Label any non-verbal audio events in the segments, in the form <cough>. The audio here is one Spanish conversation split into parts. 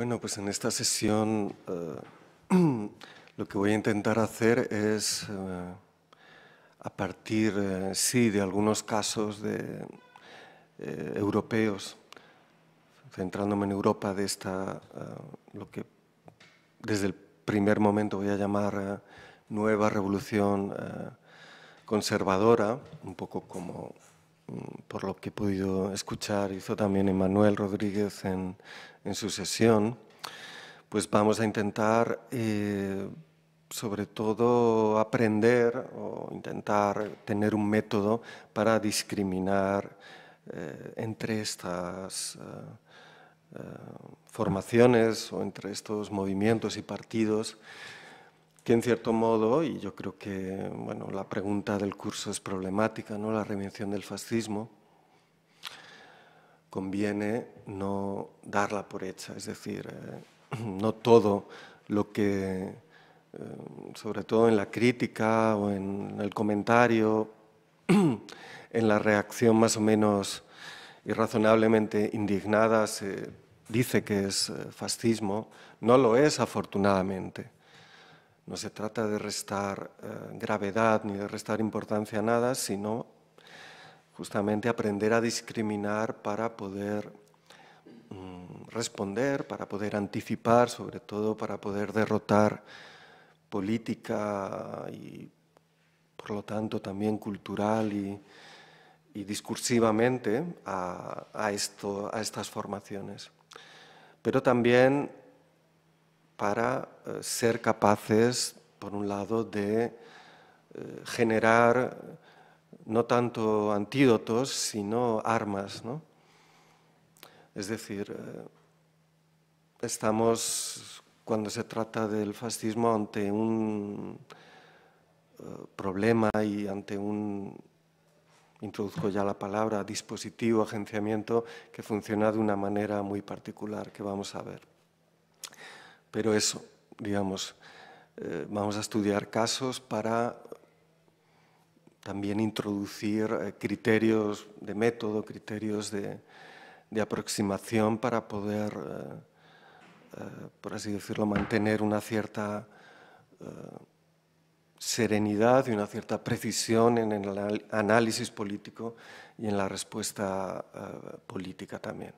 Bueno, pues en esta sesión eh, <clears throat> lo que voy a intentar hacer es, eh, a partir, eh, sí, de algunos casos de, europeos, centrándome en Europa de esta, lo que desde el primer momento voy a llamar nueva revolución conservadora, un poco como mm, por lo que he podido escuchar, hizo también Emanuel Rodríguez en en su sesión, pues vamos a intentar eh, sobre todo aprender o intentar tener un método para discriminar eh, entre estas eh, formaciones o entre estos movimientos y partidos que en cierto modo, y yo creo que bueno, la pregunta del curso es problemática, ¿no? la reinvención del fascismo, conviene no darla por hecha, es decir, eh, <clears throat> no todo lo que, eh, sobre todo en la crítica o en el comentario, <clears throat> en la reacción más o menos irrazonablemente indignada se dice que es eh, fascismo, no lo es afortunadamente. No se trata de restar gravedad ni de restar importancia a nada, sino justamente aprender a discriminar para poder mm, responder, para poder anticipar, sobre todo para poder derrotar política y por lo tanto también cultural y, discursivamente a, estas formaciones. Pero también para eh, ser capaces, por un lado, de eh, generar no tanto antídotos, sino armas. Es decir, eh, estamos, cuando se trata del fascismo, ante un eh, problema y ante un, introduzco ya la palabra, dispositivo, agenciamiento, que funciona de una manera muy particular que vamos a ver. Pero eso, digamos, eh, vamos a estudiar casos para también introducir eh, criterios de método, criterios de, aproximación para poder, eh, eh, por así decirlo, mantener una cierta serenidad y una cierta precisión en el análisis político y en la respuesta política también.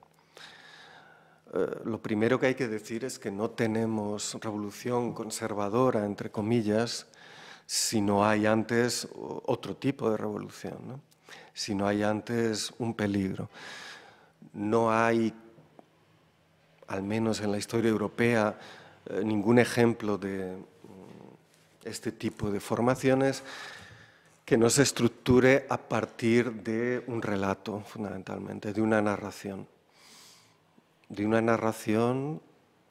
lo primero que hay que decir es que no tenemos revolución conservadora, entre comillas, si no hay antes otro tipo de revolución, si no hay antes un peligro. No hay, al menos en la historia europea, eh, ningún ejemplo de mm, este tipo de formaciones que no se estructure a partir de un relato, fundamentalmente, de una narración. De una narración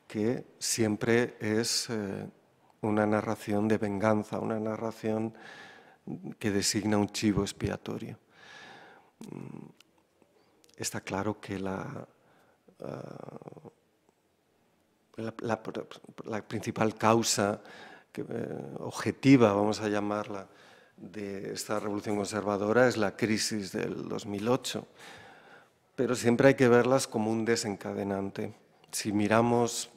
que siempre es eh, una narración de venganza, una narración que designa un chivo expiatorio. Mm, está claro que la, ah, principal causa eh, objetiva, vamos a llamarla, de esta revolución conservadora es la crisis del 2008. Pero siempre hay que verlas como un desencadenante. Si miramos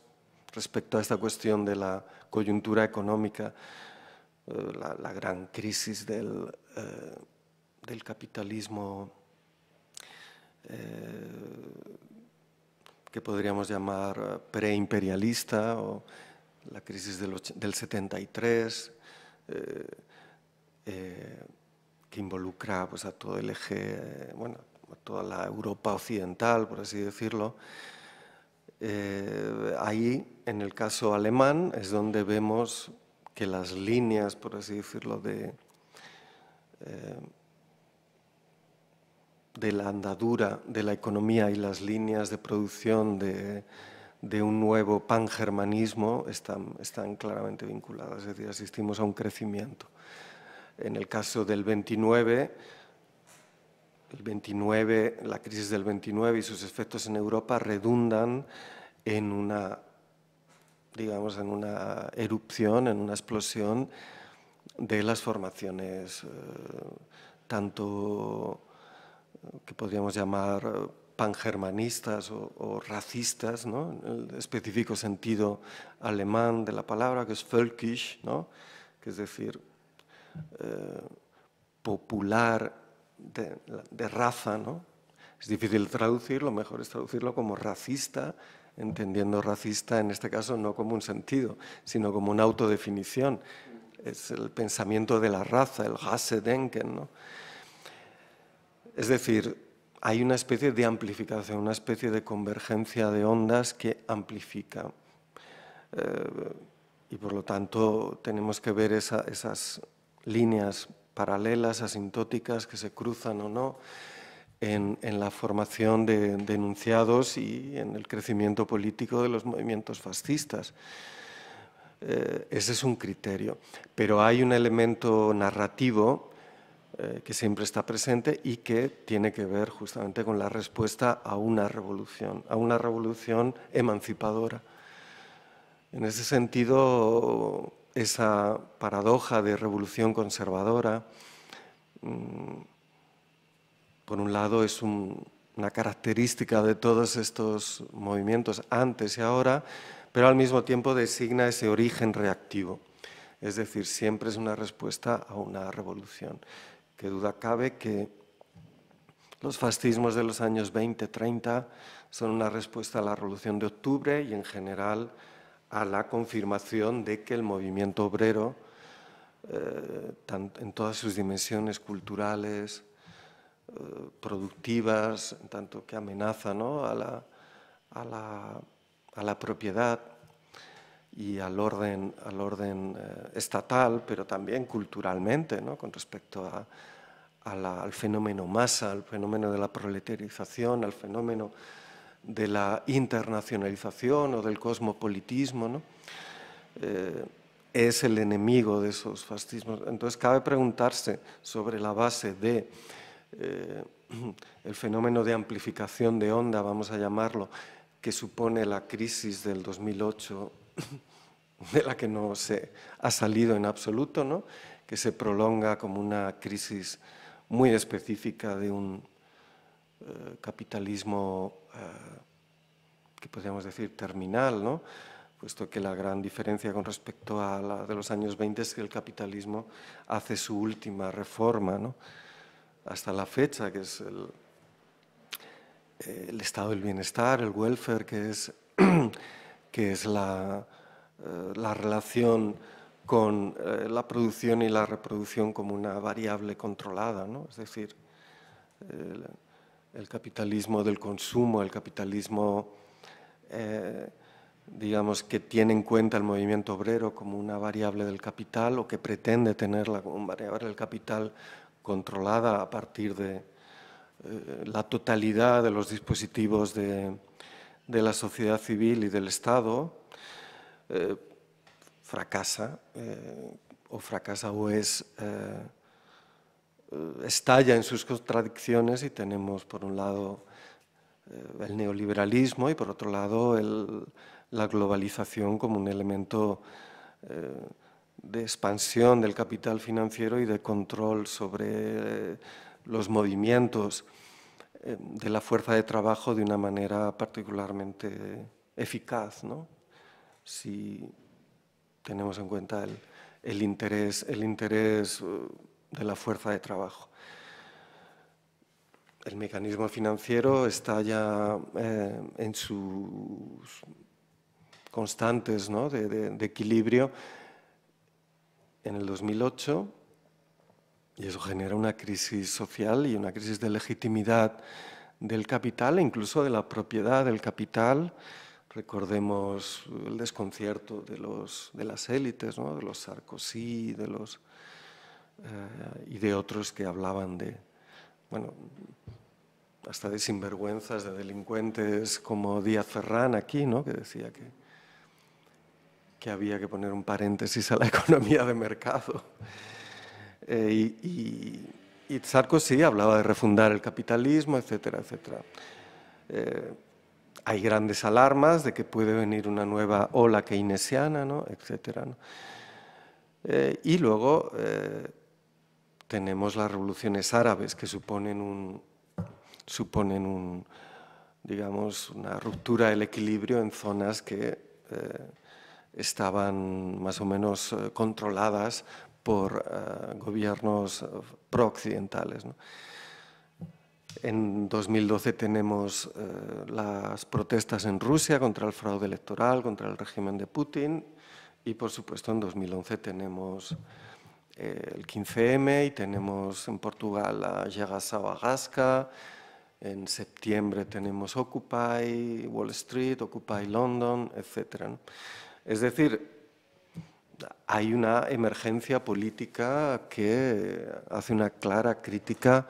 respecto a esta cuestión de la coyuntura económica, eh, la, gran crisis del, eh, capitalismo eh, que podríamos llamar preimperialista o la crisis del, 73, que involucra pues, a todo el eje, bueno, a toda la Europa occidental, por así decirlo, eh, ahí, en el caso alemán, es donde vemos que las líneas, por así decirlo, de, eh, la andadura de la economía y las líneas de producción de, un nuevo pangermanismo están, están claramente vinculadas, es decir, asistimos a un crecimiento. En el caso del 29, el 29, la crisis del 29 y sus efectos en Europa redundan en una, digamos, en una erupción, en una explosión de las formaciones eh, tanto eh, que podríamos llamar pangermanistas o, racistas, en el específico sentido alemán de la palabra, que es völkisch, que es decir, eh, popular de, raza. ¿no? Es difícil traducirlo, mejor es traducirlo como racista, entendiendo racista en este caso no como un sentido, sino como una autodefinición. Es el pensamiento de la raza, el Hasse Denken. Es decir, hay una especie de amplificación, una especie de convergencia de ondas que amplifica. Eh, y por lo tanto tenemos que ver esas líneas paralelas, asintóticas, que se cruzan o no en, la formación de denunciados y en el crecimiento político de los movimientos fascistas. Eh, ese es un criterio. Pero hay un elemento narrativo eh, que siempre está presente y que tiene que ver justamente con la respuesta a una revolución, a una revolución emancipadora. En ese sentido, esa paradoja de revolución conservadora mm, por un lado, es una característica de todos estos movimientos antes y ahora, pero al mismo tiempo designa ese origen reactivo. Es decir, siempre es una respuesta a una revolución. Que duda cabe que los fascismos de los años 20-30 son una respuesta a la revolución de octubre y en general a la confirmación de que el movimiento obrero, eh, en todas sus dimensiones culturales, productivas, en tanto que amenaza a, la, a, la, propiedad y al orden, al orden eh, estatal, pero también culturalmente, con respecto al fenómeno masa, al fenómeno de la proletarización, al fenómeno de la internacionalización o del cosmopolitismo. Eh, es el enemigo de esos fascismos. Entonces cabe preguntarse sobre la base de eh, <clears throat> el fenómeno de amplificación de onda, vamos a llamarlo, que supone la crisis del 2008, <clears throat> de la que no se ha salido en absoluto, que se prolonga como una crisis muy específica de un eh, capitalismo eh, que podríamos decir terminal, puesto que la gran diferencia con respecto a la de los años 20 es que el capitalismo hace su última reforma hasta la fecha, que es eh, el, estado del bienestar, el welfare, que es, <clears throat> que es la, eh, relación con eh, la producción y la reproducción como una variable controlada, ¿no? es decir, el, capitalismo del consumo, el capitalismo, digamos, que tiene en cuenta el movimiento obrero como una variable del capital o que pretende tenerla como una variable del capital controlada a partir de eh, la totalidad de los dispositivos de, la sociedad civil y del Estado, eh, fracasa eh, o fracasa o es estalla en sus contradicciones y tenemos por un lado el neoliberalismo y por otro lado la globalización como un elemento de expansión del capital financiero y de control sobre eh, los movimientos eh, de la fuerza de trabajo de una manera particularmente eficaz, ¿no? si tenemos en cuenta el, interés, el interés uh, de la fuerza de trabajo. El mecanismo financiero está ya eh, en sus constantes ¿no? de equilibrio en el 2008 y eso genera una crisis social y una crisis de legitimidad del capital e incluso de la propiedad del capital. Recordemos el desconcierto de, los, de las élites, de los Sarkozy de los, eh, y de otros que hablaban de, bueno, hasta de sinvergüenzas, de delincuentes como Díaz Ferrán aquí, ¿no? que decía que que había que poner un paréntesis a la <laughs> economía de mercado. Eh, y, y, Sarkozy hablaba de refundar el capitalismo, etcétera, etcétera. Eh, hay grandes alarmas de que puede venir una nueva ola keynesiana, ¿no? etcétera. Eh, y luego tenemos las revoluciones árabes que suponen un, suponen un, digamos, una ruptura del equilibrio en zonas que estaban más o menos eh, controladas por eh, gobiernos eh, prooccidentales. occidentales En 2012 tenemos las protestas en Rusia contra el fraude electoral, contra el régimen de Putin y, por supuesto, en 2011 tenemos el 15M y tenemos en Portugal a Llegasa Agasca... en septiembre tenemos Occupy Wall Street, Occupy London, etc. Es decir, hay una emergencia política que hace una clara crítica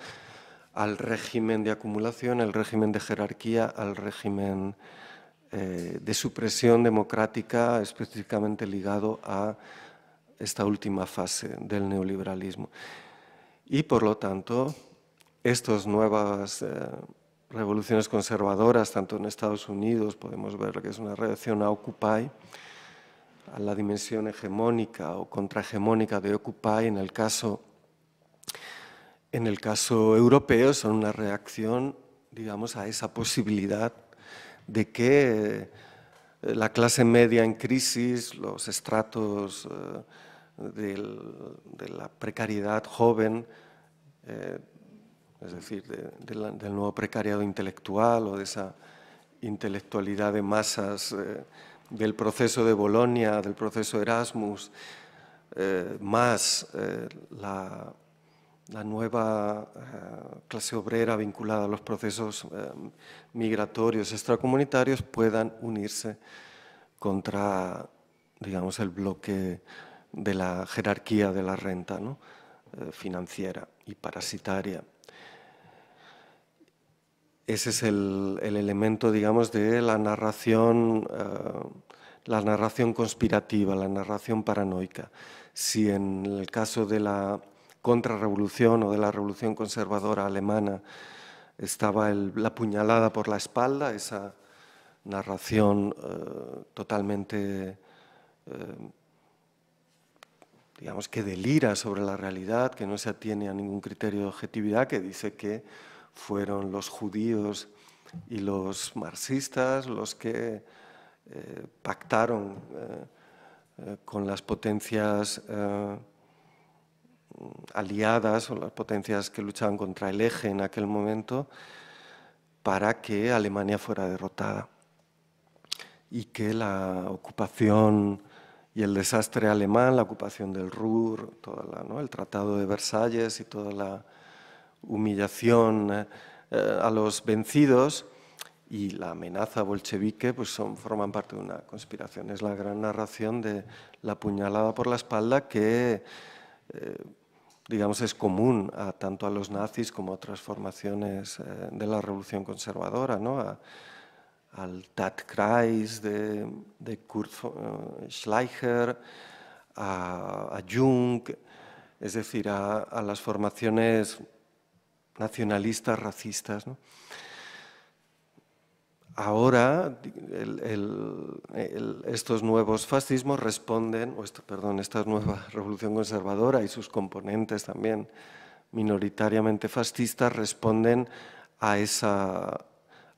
al régimen de acumulación, al régimen de jerarquía, al régimen eh, de supresión democrática específicamente ligado a esta última fase del neoliberalismo. Y por lo tanto, estas nuevas eh, revoluciones conservadoras, tanto en Estados Unidos, podemos ver que es una reacción a Occupy, a la dimensión hegemónica o contrahegemónica de Occupy en el caso, en el caso europeo son una reacción digamos, a esa posibilidad de que eh, la clase media en crisis, los estratos eh, de la precariedad joven, eh, es decir, del nuevo precariado intelectual o de esa intelectualidad de masas del proceso de Bolonia, del proceso Erasmus, eh, más eh, la, nueva eh, clase obrera vinculada a los procesos migratorios extracomunitarios puedan unirse contra digamos, el bloque de la jerarquía de la renta ¿no? financiera y parasitaria ese es el, elemento, digamos, de la narración, ah, la narración conspirativa, la narración paranoica. Si en el caso de la contrarrevolución o de la revolución conservadora alemana estaba la puñalada por la espalda, esa narración ah, totalmente, ah, digamos, que delira sobre la realidad, que no se atiene a ningún criterio de objetividad, que dice que fueron los judíos y los marxistas los que eh, pactaron eh, eh, con las potencias aliadas o las potencias que luchaban contra el eje en aquel momento para que Alemania fuera derrotada y que la ocupación y el desastre alemán, la ocupación del Ruhr, toda la, ¿no? el Tratado de Versalles y toda la, humillación eh, eh, a los vencidos y la amenaza bolchevique pues son, forman parte de una conspiración. Es la gran narración de la puñalada por la espalda que, eh, digamos, es común a, tanto a los nazis como a otras formaciones de la revolución conservadora, ¿no? al Tatkreis de, de Kurt Schleicher, a, Jung, es decir, a, a las formaciones nacionalistas, racistas. Ahora estos nuevos fascismos responden, o perdón, esta nueva <laughs> revolución conservadora y sus componentes también minoritariamente fascistas responden a esa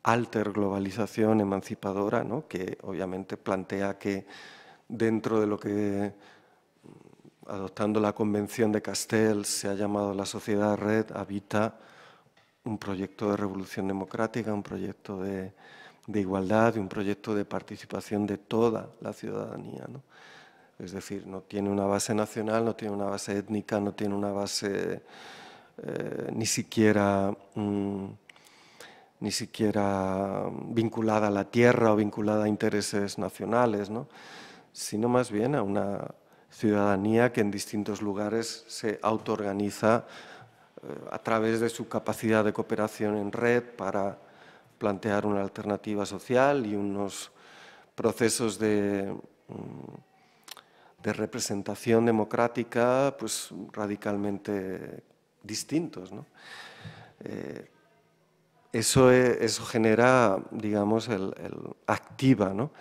alter globalización emancipadora, que obviamente plantea que dentro de lo que adoptando la Convención de Castell, se ha llamado la sociedad red, habita un proyecto de revolución democrática, un proyecto de, igualdad y un proyecto de participación de toda la ciudadanía. ¿no? Es decir, no tiene una base nacional, no tiene una base étnica, no tiene una base eh, ni siquiera... Mm, ni siquiera vinculada a la tierra o vinculada a intereses nacionales, sino más bien a una ciudadanía que en distintos lugares se autoorganiza eh, a través de su capacidad de cooperación en red para plantear una alternativa social y unos procesos de, mm, representación democrática pues, radicalmente distintos. Eh, e, eso, genera, digamos, el, activa, ¿no?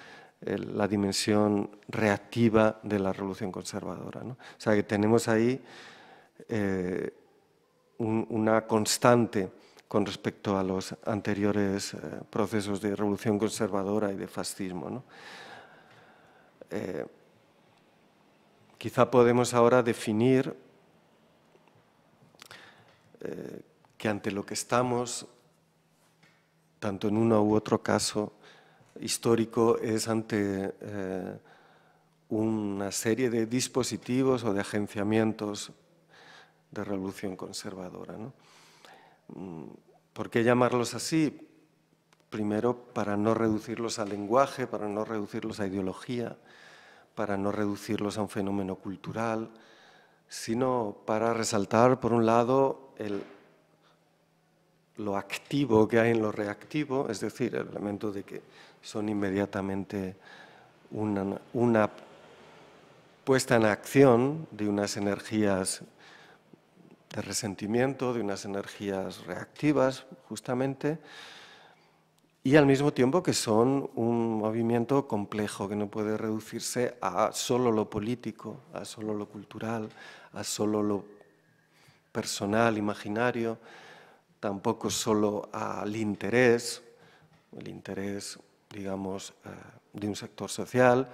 la dimensión reactiva de la revolución conservadora. O sea que tenemos ahí eh, una constante con respecto a los anteriores eh, procesos de revolución conservadora y de fascismo. Eh, quizá podemos ahora definir que ante lo que estamos, tanto en uno u otro caso, histórico es ante eh, una serie de dispositivos o de agenciamientos de revolución conservadora. Mm, ¿Por qué llamarlos así? Primero, para no reducirlos al lenguaje, para no reducirlos a ideología, para no reducirlos a un fenómeno cultural, sino para resaltar, por un lado, lo activo que hay en lo reactivo, es decir, el elemento de que son inmediatamente una, puesta en acción de unas energías de resentimiento, de unas energías reactivas, justamente, y al mismo tiempo que son un movimiento complejo que no puede reducirse a solo lo político, a solo lo cultural, a solo lo personal, imaginario, tampoco solo al interés, el interés digamos, eh, de un sector social,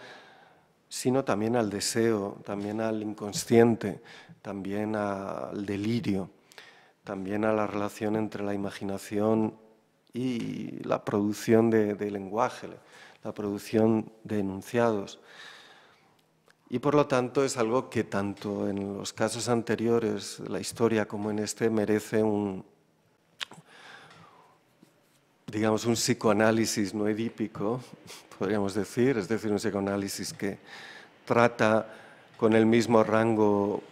sino también al deseo, también al inconsciente, también al delirio, también a la relación entre la imaginación y la producción de, lenguaje, la producción de enunciados. Y por lo tanto es algo que tanto en los casos anteriores la historia como en este merece un, digamos, un psicoanálisis no edípico, podríamos decir, es decir, un psicoanálisis que trata con el mismo rango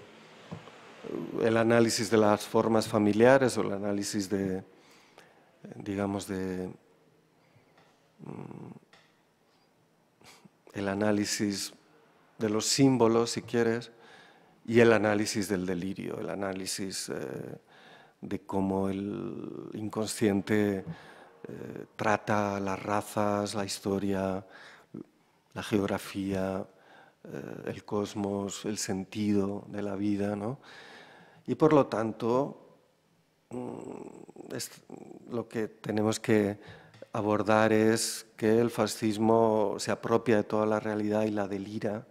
eh, el análisis de las formas familiares o el análisis de, digamos, de mm, el análisis de los símbolos, si quieres, y el análisis del delirio, el análisis eh, de cómo el inconsciente eh, trata las razas, la historia, la geografía, eh, el cosmos, el sentido de la vida, Y por lo tanto, mm, lo que tenemos que abordar es que el fascismo se apropia de toda la realidad y la delira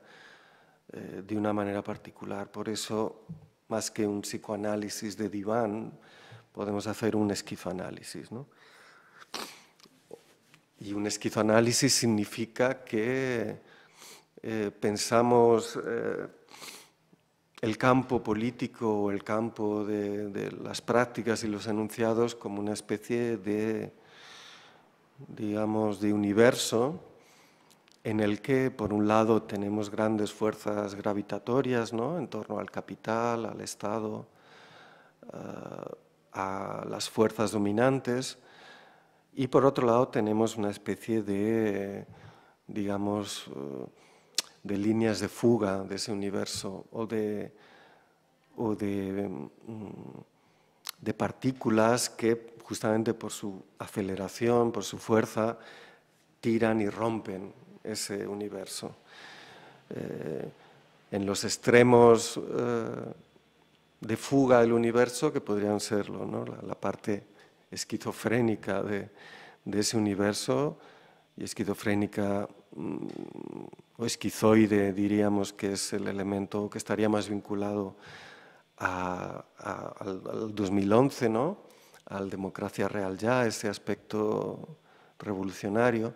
eh, de una manera particular. Por eso, más que un psicoanálisis de diván, podemos hacer un esquifanálisis, ¿no? Y un esquizoanálisis significa que eh, pensamos eh, el campo político o el campo de, las prácticas y los enunciados como una especie de, digamos, de universo en el que, por un lado, tenemos grandes fuerzas gravitatorias en torno al capital, al Estado, eh, a las fuerzas dominantes, y por otro lado tenemos una especie de, digamos, eh, de líneas de fuga de ese universo o de, mm, de, partículas que justamente por su aceleración, por su fuerza, tiran y rompen ese universo. Eh, en los extremos eh, de fuga del universo, que podrían serlo, ¿no? la, la parte esquizofrénica de, ese universo y esquizofrénica mm, o esquizoide, diríamos que es el elemento que estaría más vinculado al, 2011, ¿no? al democracia real ya, ese aspecto revolucionario,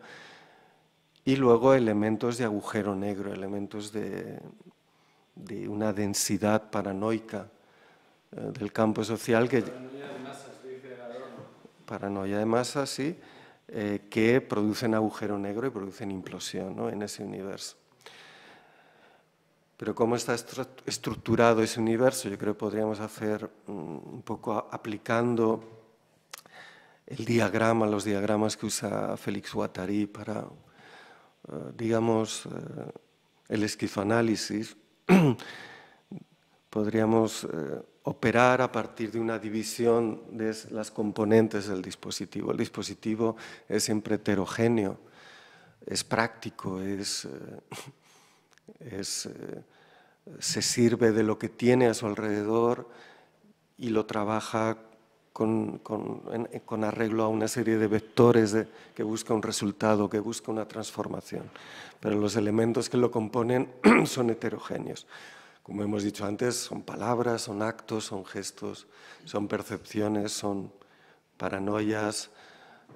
y luego elementos de agujero negro, elementos de, una densidad paranoica eh, del campo social que paranoia además así eh, que producen agujero negro y producen implosión en ese universo. Pero cómo está estructurado ese universo, yo creo que podríamos hacer mm, un poco aplicando el diagrama, los diagramas que usa Félix Guattari para, eh, digamos, eh, el esquizoanálisis. <clears throat> podríamos operar a partir de una división de las componentes del dispositivo. El dispositivo es siempre heterogéneo, es práctico, es, eh, eh, se sirve de lo que tiene a su alrededor y lo trabaja con, arreglo a una serie de vectores que busca un resultado, que busca una transformación. Pero los elementos que lo componen <clears throat> son heterogéneos. Como hemos dicho antes, son palabras, son actos, son gestos, son percepciones, son paranoias,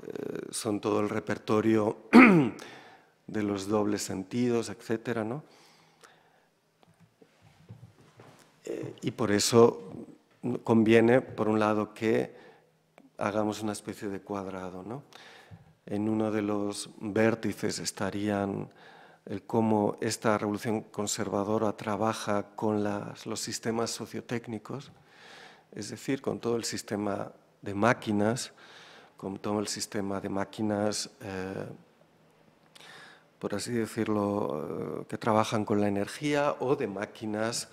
eh, son todo el repertorio <clears throat> de los dobles sentidos, etc. Eh, y por eso conviene, por un lado, que hagamos una especie de cuadrado. En uno de los vértices estarían el cómo esta revolución conservadora trabaja con los sistemas sociotécnicos, es decir, con todo el sistema de máquinas, con todo el sistema de máquinas, eh, por así decirlo, eh, que trabajan con la energía o de máquinas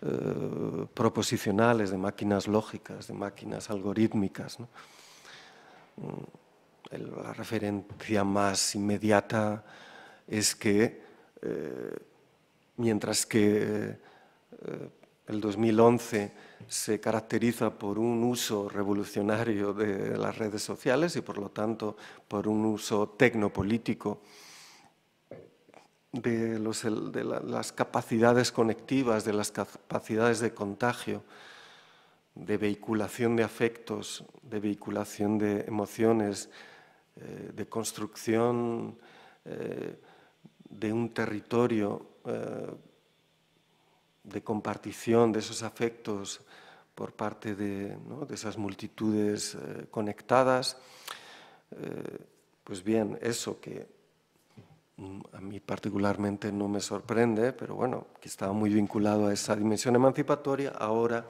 eh, proposicionales, de máquinas lógicas, de máquinas algorítmicas. Mm, la referencia más inmediata es que eh, mientras que eh, el 2011 se caracteriza por un uso revolucionario de las redes sociales y por lo tanto por un uso tecnopolítico de, las capacidades conectivas, de las capacidades de contagio, de vehiculación de afectos, de vehiculación de emociones, eh, de construcción de un territorio eh, de compartición de esos afectos por parte de, esas multitudes eh, conectadas, eh, pues bien, eso que mm, a mí particularmente no me sorprende, pero bueno, que estaba muy vinculado a esa dimensión emancipatoria, ahora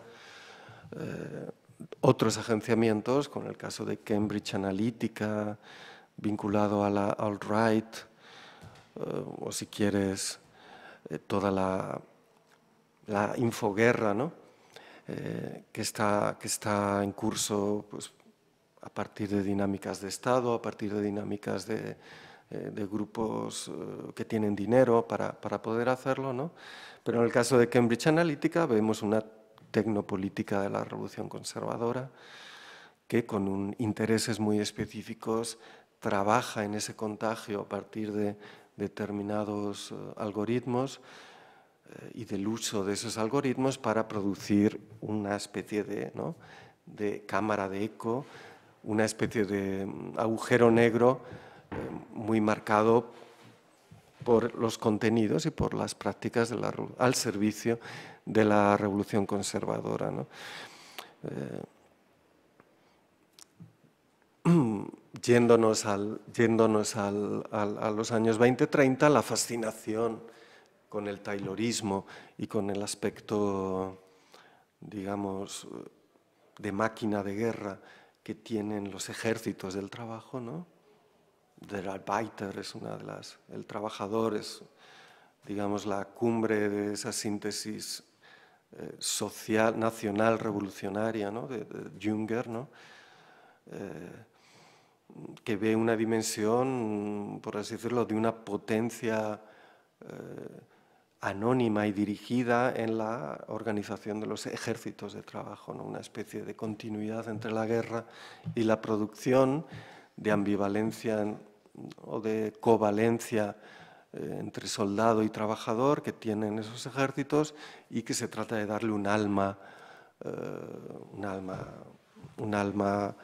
otros agenciamientos, con el caso de Cambridge Analytica, vinculado a la alt-right, eh, o si quieres, eh, toda la, la, infoguerra ¿no? Eh, que, está, que está en curso pues, a partir de dinámicas de Estado, a partir de dinámicas de, de grupos que tienen dinero para, para, poder hacerlo, ¿no? Pero en el caso de Cambridge Analytica vemos una tecnopolítica de la revolución conservadora que con intereses muy específicos trabaja en ese contagio a partir de determinados eh, algoritmos eh, y del uso de esos algoritmos para producir una especie de, de cámara de eco, una especie de mm, agujero negro eh, muy marcado por los contenidos y por las prácticas al servicio de la revolución conservadora. <clears throat> Mm, yéndonos, al, yéndonos al, a los años 20-30, la fascinación con el taylorismo y con el aspecto, digamos, de máquina de guerra que tienen los ejércitos del trabajo, ¿no? Del Arbeiter es una de las, el trabajador es, digamos, la cumbre de esa síntesis eh, social, nacional, revolucionaria, ¿no? De, de Junger, ¿no? Eh, que ve una dimensión, mm, por así decirlo, de una potencia eh, anónima y dirigida en la organización de los ejércitos de trabajo, una especie de continuidad entre la guerra y la producción, de ambivalencia mm, o de covalencia eh, entre soldado y trabajador que tienen esos ejércitos y que se trata de darle un alma, eh, un alma, un alma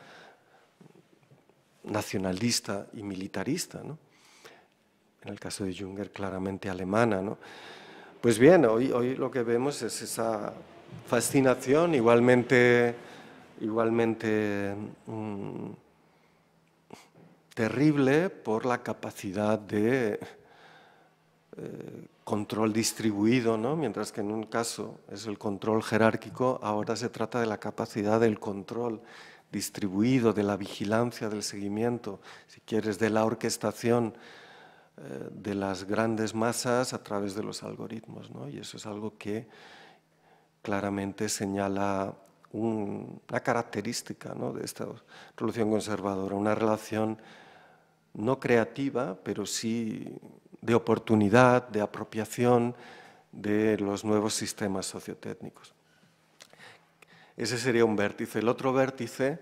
nacionalista y militarista, en el caso de Junger claramente alemana. Pues bien, hoy, hoy lo que vemos es esa fascinación igualmente, igualmente mm, terrible por la capacidad de eh, control distribuido, ¿no? mientras que en un caso es el control jerárquico, ahora se trata de la capacidad del control distribuido, de la vigilancia, del seguimiento, si quieres, de la orquestación eh, de las grandes masas a través de los algoritmos. ¿no? Y eso es algo que claramente señala una característica de esta revolución conservadora, una relación no creativa, pero sí de oportunidad, de apropiación de los nuevos sistemas sociotécnicos. Ese sería un vértice. El otro vértice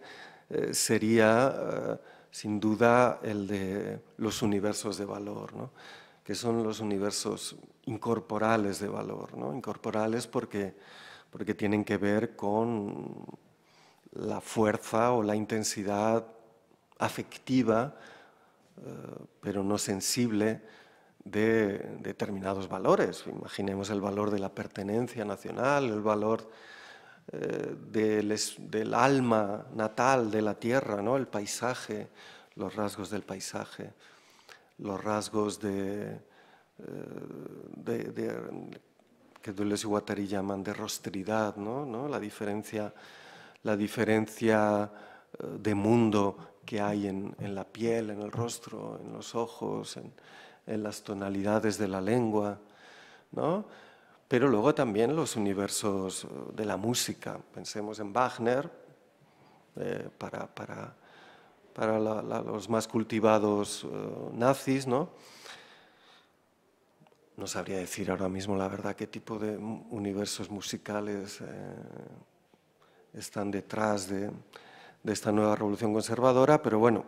eh, sería, eh, sin duda, el de los universos de valor, que son los universos incorporales de valor. ¿no? Incorporales porque, porque tienen que ver con la fuerza o la intensidad afectiva, eh, pero no sensible, de determinados valores. Imaginemos el valor de la pertenencia nacional, el valor eh, del, alma natal de la tierra, ¿no? el paisaje, los rasgos del paisaje, los rasgos de, eh, que Deleuze y llaman de rostridad, ¿no? La diferencia, la diferencia eh, de mundo que hay en, la piel, en el rostro, en los ojos, en, en las tonalidades de la lengua, ¿no? pero luego también los universos eh, de la música. Pensemos en Wagner, eh, para, los más cultivados eh, nazis, ¿no? No sabría decir ahora mismo la verdad qué tipo de universos musicales están detrás de, de esta nueva revolución conservadora, pero bueno,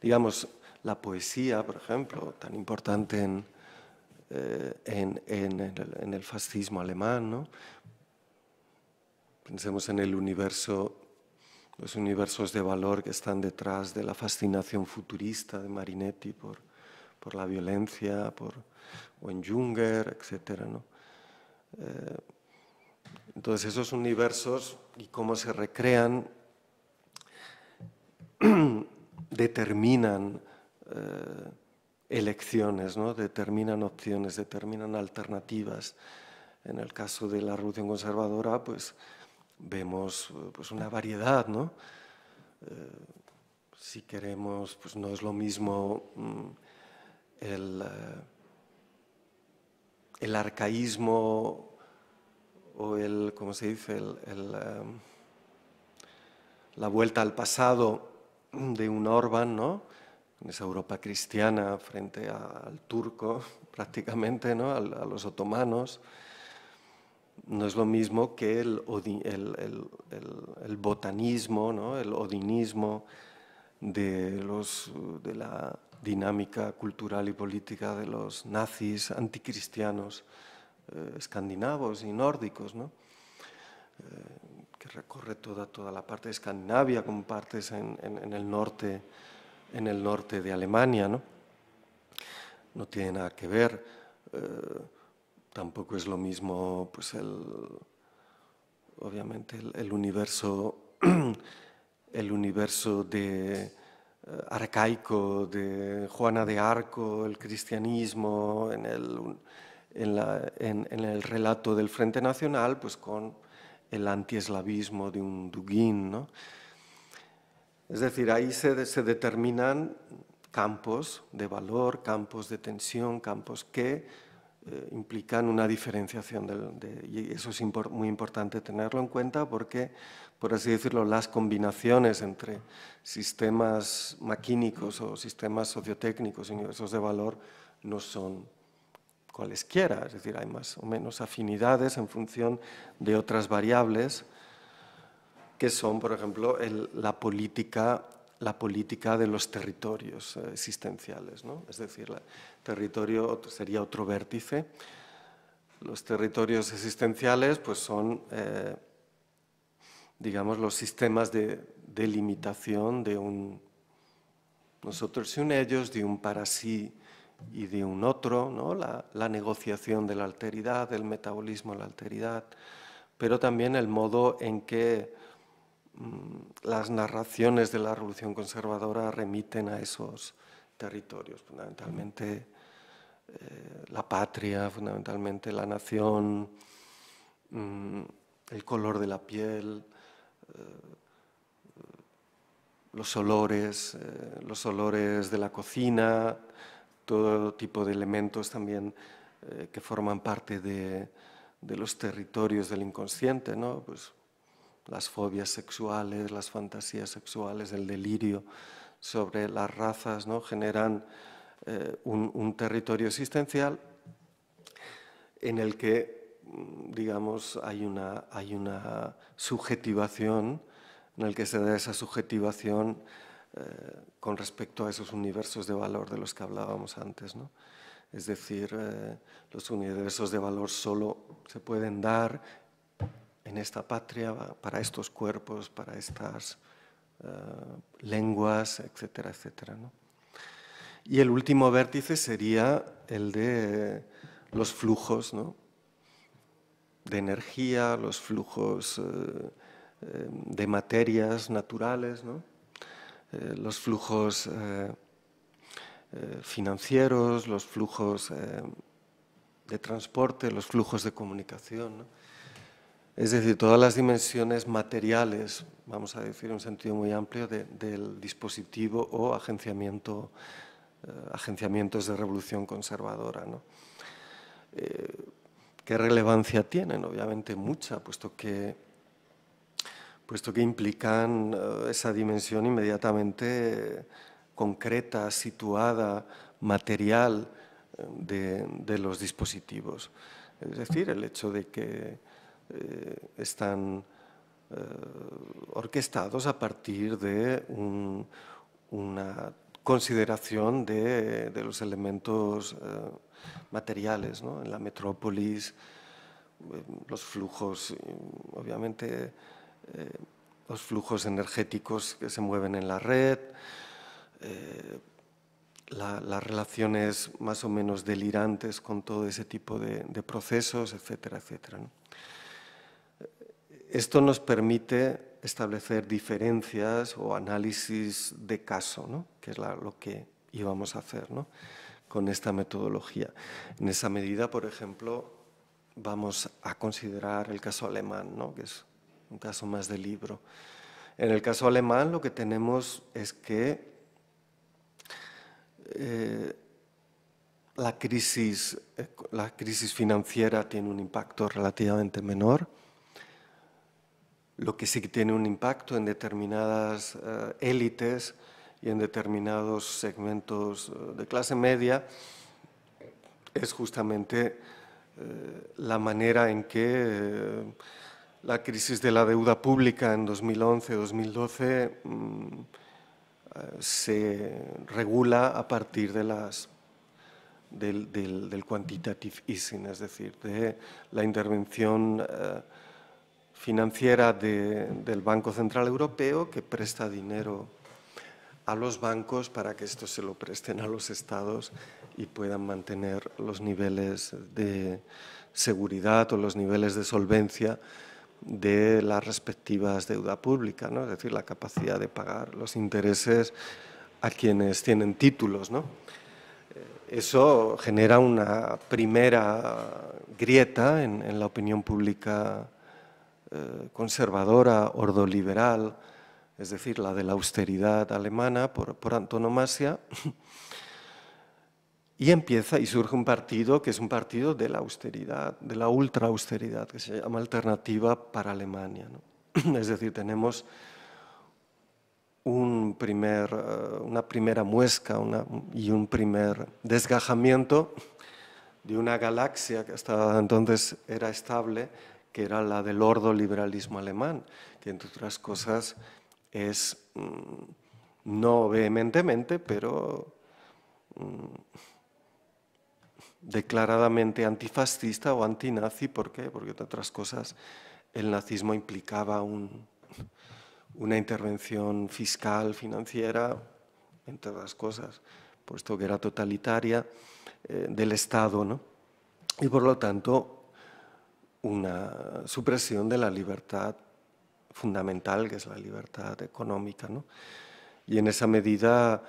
digamos, la poesía, por ejemplo, tan importante en, eh, en, el, fascismo alemán. Pensemos en el universo, los universos de valor que están detrás de la fascinación futurista de Marinetti por, por la violencia, por, o en Junger, etc. ¿no? Eh, entonces esos universos y cómo se recrean <clears throat> determinan eh, elecciones, ¿no? determinan opciones, determinan alternativas. En el caso de la Revolución Conservadora, pues vemos pues, una variedad, ¿no? Eh, si queremos, pues no es lo mismo mm, eh, el, arcaísmo o el, ¿cómo se dice?, eh, la vuelta al pasado de un Orban, ¿no? en esa Europa cristiana frente al turco, <laughs> prácticamente, ¿no? a, los otomanos, no es lo mismo que el, botanismo, el odinismo de, los, de la dinámica cultural y política de los nazis anticristianos eh, escandinavos y nórdicos, eh, que recorre toda, toda la parte de Escandinavia con partes en, en el norte en el norte de Alemania, ¿no? No tiene nada que ver. Eh, tampoco es lo mismo, pues, el, obviamente, el, universo, <clears throat> el universo de, eh, arcaico de Juana de Arco, el cristianismo, en el, en, el relato del Frente Nacional, pues con el antieslavismo de un Dugin, ¿no? Es decir, ahí se, determinan campos de valor, campos de tensión, campos que eh, implican una diferenciación. y eso es muy importante tenerlo en cuenta porque, por así decirlo, las combinaciones entre sistemas maquínicos o sistemas sociotécnicos y universos de valor no son cualesquiera, es decir, hay más o menos afinidades en función de otras variables que son, por ejemplo, la, política, la política de los territorios eh, existenciales. ¿no? Es decir, el territorio sería otro vértice. Los territorios existenciales pues, son, eh, digamos, los sistemas de delimitación de un nosotros y un ellos, de un para sí y de un otro, ¿no? la, negociación de la alteridad, del metabolismo de la alteridad, pero también el modo en que Mm, las narraciones de la Revolución Conservadora remiten a esos territorios, fundamentalmente eh, la patria, fundamentalmente la nación, mm, el color de la piel, eh, los olores, eh, los olores de la cocina, todo tipo de elementos también que forman parte de, los territorios del inconsciente, ¿no? Pues las fobias sexuales, las fantasías sexuales, el delirio sobre las razas, ¿no? generan eh, un, territorio existencial en el que, mm, digamos, hay una, hay una subjetivación, en el que se da esa subjetivación eh, con respecto a esos universos de valor de los que hablábamos antes. ¿no? Es decir, eh, los universos de valor solo se pueden dar en esta patria, para estos cuerpos, para estas eh, lenguas, etcétera, etcétera. Y el último vértice sería el de los flujos de energía, los flujos eh, eh, de materias naturales, los flujos financieros, los flujos de transporte, los flujos de comunicación es decir, todas las dimensiones materiales, vamos a decir en un sentido muy amplio, del dispositivo o agenciamiento, eh, agenciamientos de revolución conservadora. Eh, ¿Qué relevancia tienen? Obviamente mucha, puesto que, puesto que implican eh, esa dimensión inmediatamente concreta, situada, material de, de, los dispositivos. Es decir, el hecho de que eh, están eh, orquestados a partir de una consideración de, los elementos eh, materiales ¿no? en la metrópolis, em, los flujos, obviamente, los flujos energéticos que se mueven en la red, las relaciones más o menos delirantes con todo ese tipo de, de procesos, etcétera, etcétera. ¿no? esto nos permite establecer diferencias o análisis de caso, que es lo que íbamos a hacer con esta metodología. En esa medida, por ejemplo, vamos a considerar el caso alemán, que es un caso más de libro. En el caso alemán lo que tenemos es que eh, eh, la crisis financiera tiene un impacto relativamente menor, lo que sí que tiene un impacto en determinadas eh, élites y en determinados segmentos eh, de clase media es justamente eh, la manera en que la crisis de la deuda pública en 2011-2012 mm, se regula a partir de las, del, quantitative easing, es decir, de la intervención financiera del Banco Central Europeo que presta dinero a los bancos para que estos se lo presten a los estados y puedan mantener los niveles de seguridad o los niveles de solvencia de las respectivas deuda pública, ¿no? es decir, la capacidad de pagar los intereses a quienes tienen títulos. Eso genera una primera grieta en, en la opinión pública eh, conservadora, ordoliberal, es decir, la de la austeridad alemana por, antonomasia, <laughs> y empieza y surge un partido que es un partido de la austeridad, de la ultra austeridad, que se llama Alternativa para Alemania. <clears throat> Es decir, tenemos un primer, eh, una primera muesca y un primer desgajamiento de una galaxia que hasta entonces era estable que era la del ordo liberalismo alemán, que entre otras cosas es, mm, no vehementemente, pero mm, declaradamente antifascista o antinazi. ¿Por qué? Porque entre otras cosas el nazismo implicaba una intervención fiscal, financiera, entre otras cosas, puesto que era totalitaria, eh, del Estado. ¿no? Y por lo tanto una supresión de la libertad fundamental, que es la libertad económica. Y en esa medida,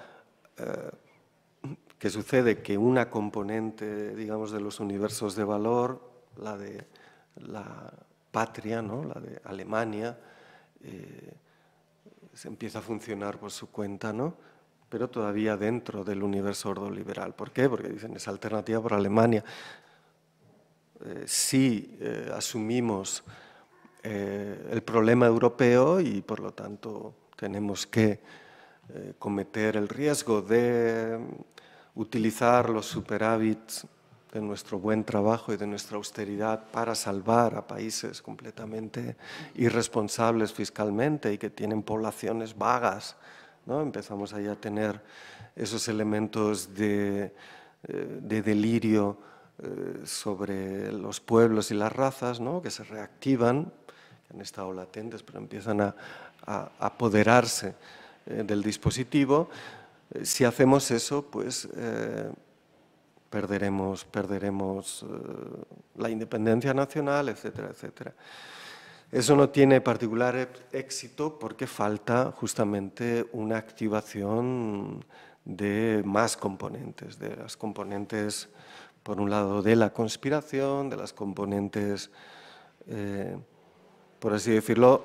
que eh, ¿qué sucede? Que una componente, digamos, de los universos de valor, la de la patria, ¿no? la de Alemania, eh, se empieza a funcionar por su cuenta, ¿no? pero todavía dentro del universo ordoliberal. ¿Por qué? Porque dicen, es alternativa para Alemania. Eh, si eh, asumimos eh, el problema europeo y por lo tanto tenemos que cometer el riesgo de mm, utilizar los superávits de nuestro buen trabajo y de nuestra austeridad para salvar a países completamente irresponsables fiscalmente y que tienen poblaciones vagas. ¿no? Empezamos ahí a tener esos elementos de delirio eh, sobre los pueblos y las razas, ¿no? que se reactivan, que han estado latentes, pero empiezan a, apoderarse eh, del dispositivo. Eh, si hacemos eso, pues perderemos, perderemos la independencia nacional, etcétera, etcétera. Eso no tiene particular e, éxito porque falta justamente una activación de más componentes, de las componentes por un lado, de la conspiración, de las componentes, eh, por así decirlo,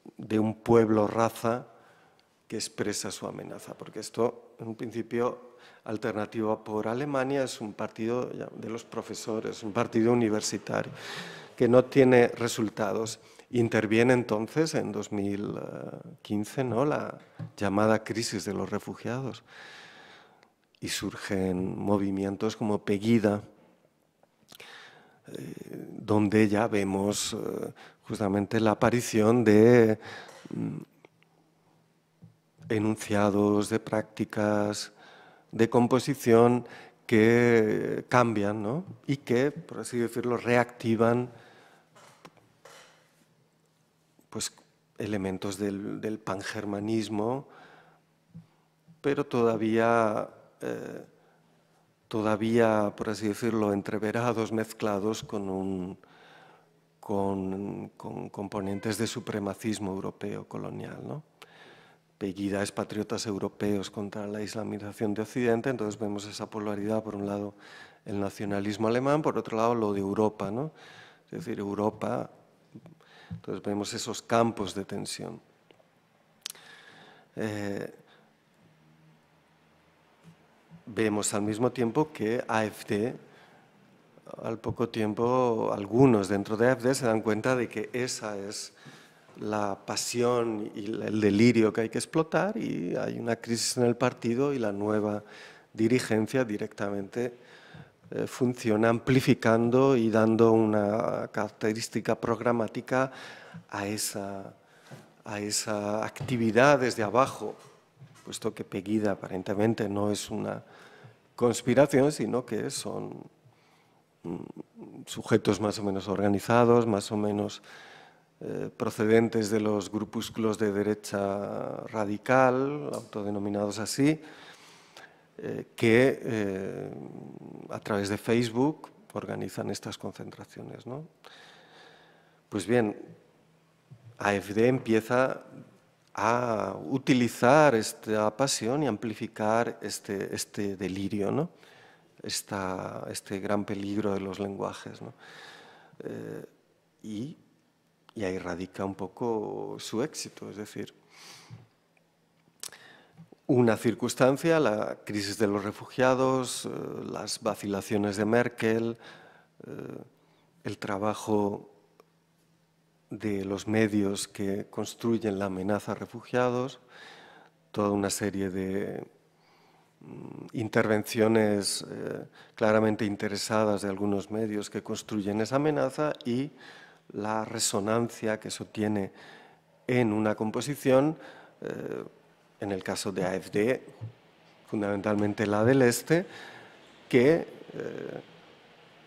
eh, de un pueblo raza que expresa su amenaza. Porque esto, en un principio, alternativo por Alemania es un partido de los profesores, un partido universitario, que no tiene resultados. Interviene entonces, en 2015, la llamada crisis de los refugiados y surgen movimientos como Pegida, eh, donde ya vemos eh, justamente la aparición de mm, enunciados, de prácticas, de composición que cambian y que, por así decirlo, reactivan pues, elementos del, del pangermanismo, pero todavía eh, todavía, por así decirlo, entreverados, mezclados con, con, componentes de supremacismo europeo colonial. ¿no? es patriotas europeos contra la islamización de Occidente, entonces vemos esa polaridad, por un lado el nacionalismo alemán, por otro lado lo de Europa, es decir, Europa, entonces vemos esos campos de tensión. Eh, vemos al mismo tiempo que AFD, al poco tiempo, algunos dentro de AFD se dan cuenta de que esa es la pasión y el delirio que hay que explotar y hay una crisis en el partido y la nueva dirigencia directamente eh, funciona amplificando y dando una característica programática a esa, a esa actividad desde abajo, puesto que Pegida aparentemente no es una conspiración, sino que son mm, sujetos más o menos organizados, más o menos eh, procedentes de los grupúsculos de derecha radical, autodenominados así, eh, que eh, a través de Facebook organizan estas concentraciones. ¿no? Pues bien, AFD empieza a utilizar esta pasión y amplificar este, este delirio, este gran peligro de los lenguajes. Eh, y, ahí radica un poco su éxito, es decir, una circunstancia, la crisis de los refugiados, eh, las vacilaciones de Merkel, eh, el trabajo de los medios que construyen la amenaza a refugiados, toda una serie de mm, intervenciones eh, claramente interesadas de algunos medios que construyen esa amenaza y la resonancia que eso tiene en una composición, eh, en el caso de AFD, fundamentalmente la del Este, que, eh,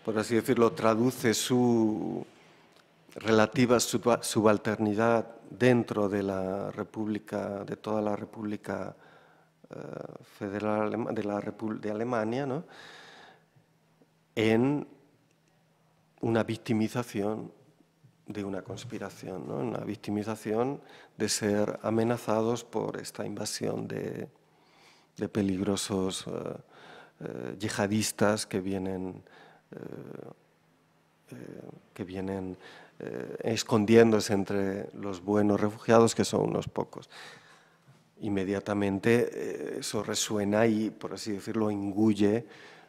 por así decirlo, traduce su relativa subalternidad dentro de la República, de toda la República eh, Federal de, de Alemania, en una victimización de una conspiración, ¿no? una victimización de ser amenazados por esta invasión de, peligrosos eh, eh, yihadistas que vienen este, que vienen eh, escondiéndose entre los buenos refugiados, que son unos pocos. Inmediatamente eh, eso resuena y, por así decirlo, engulle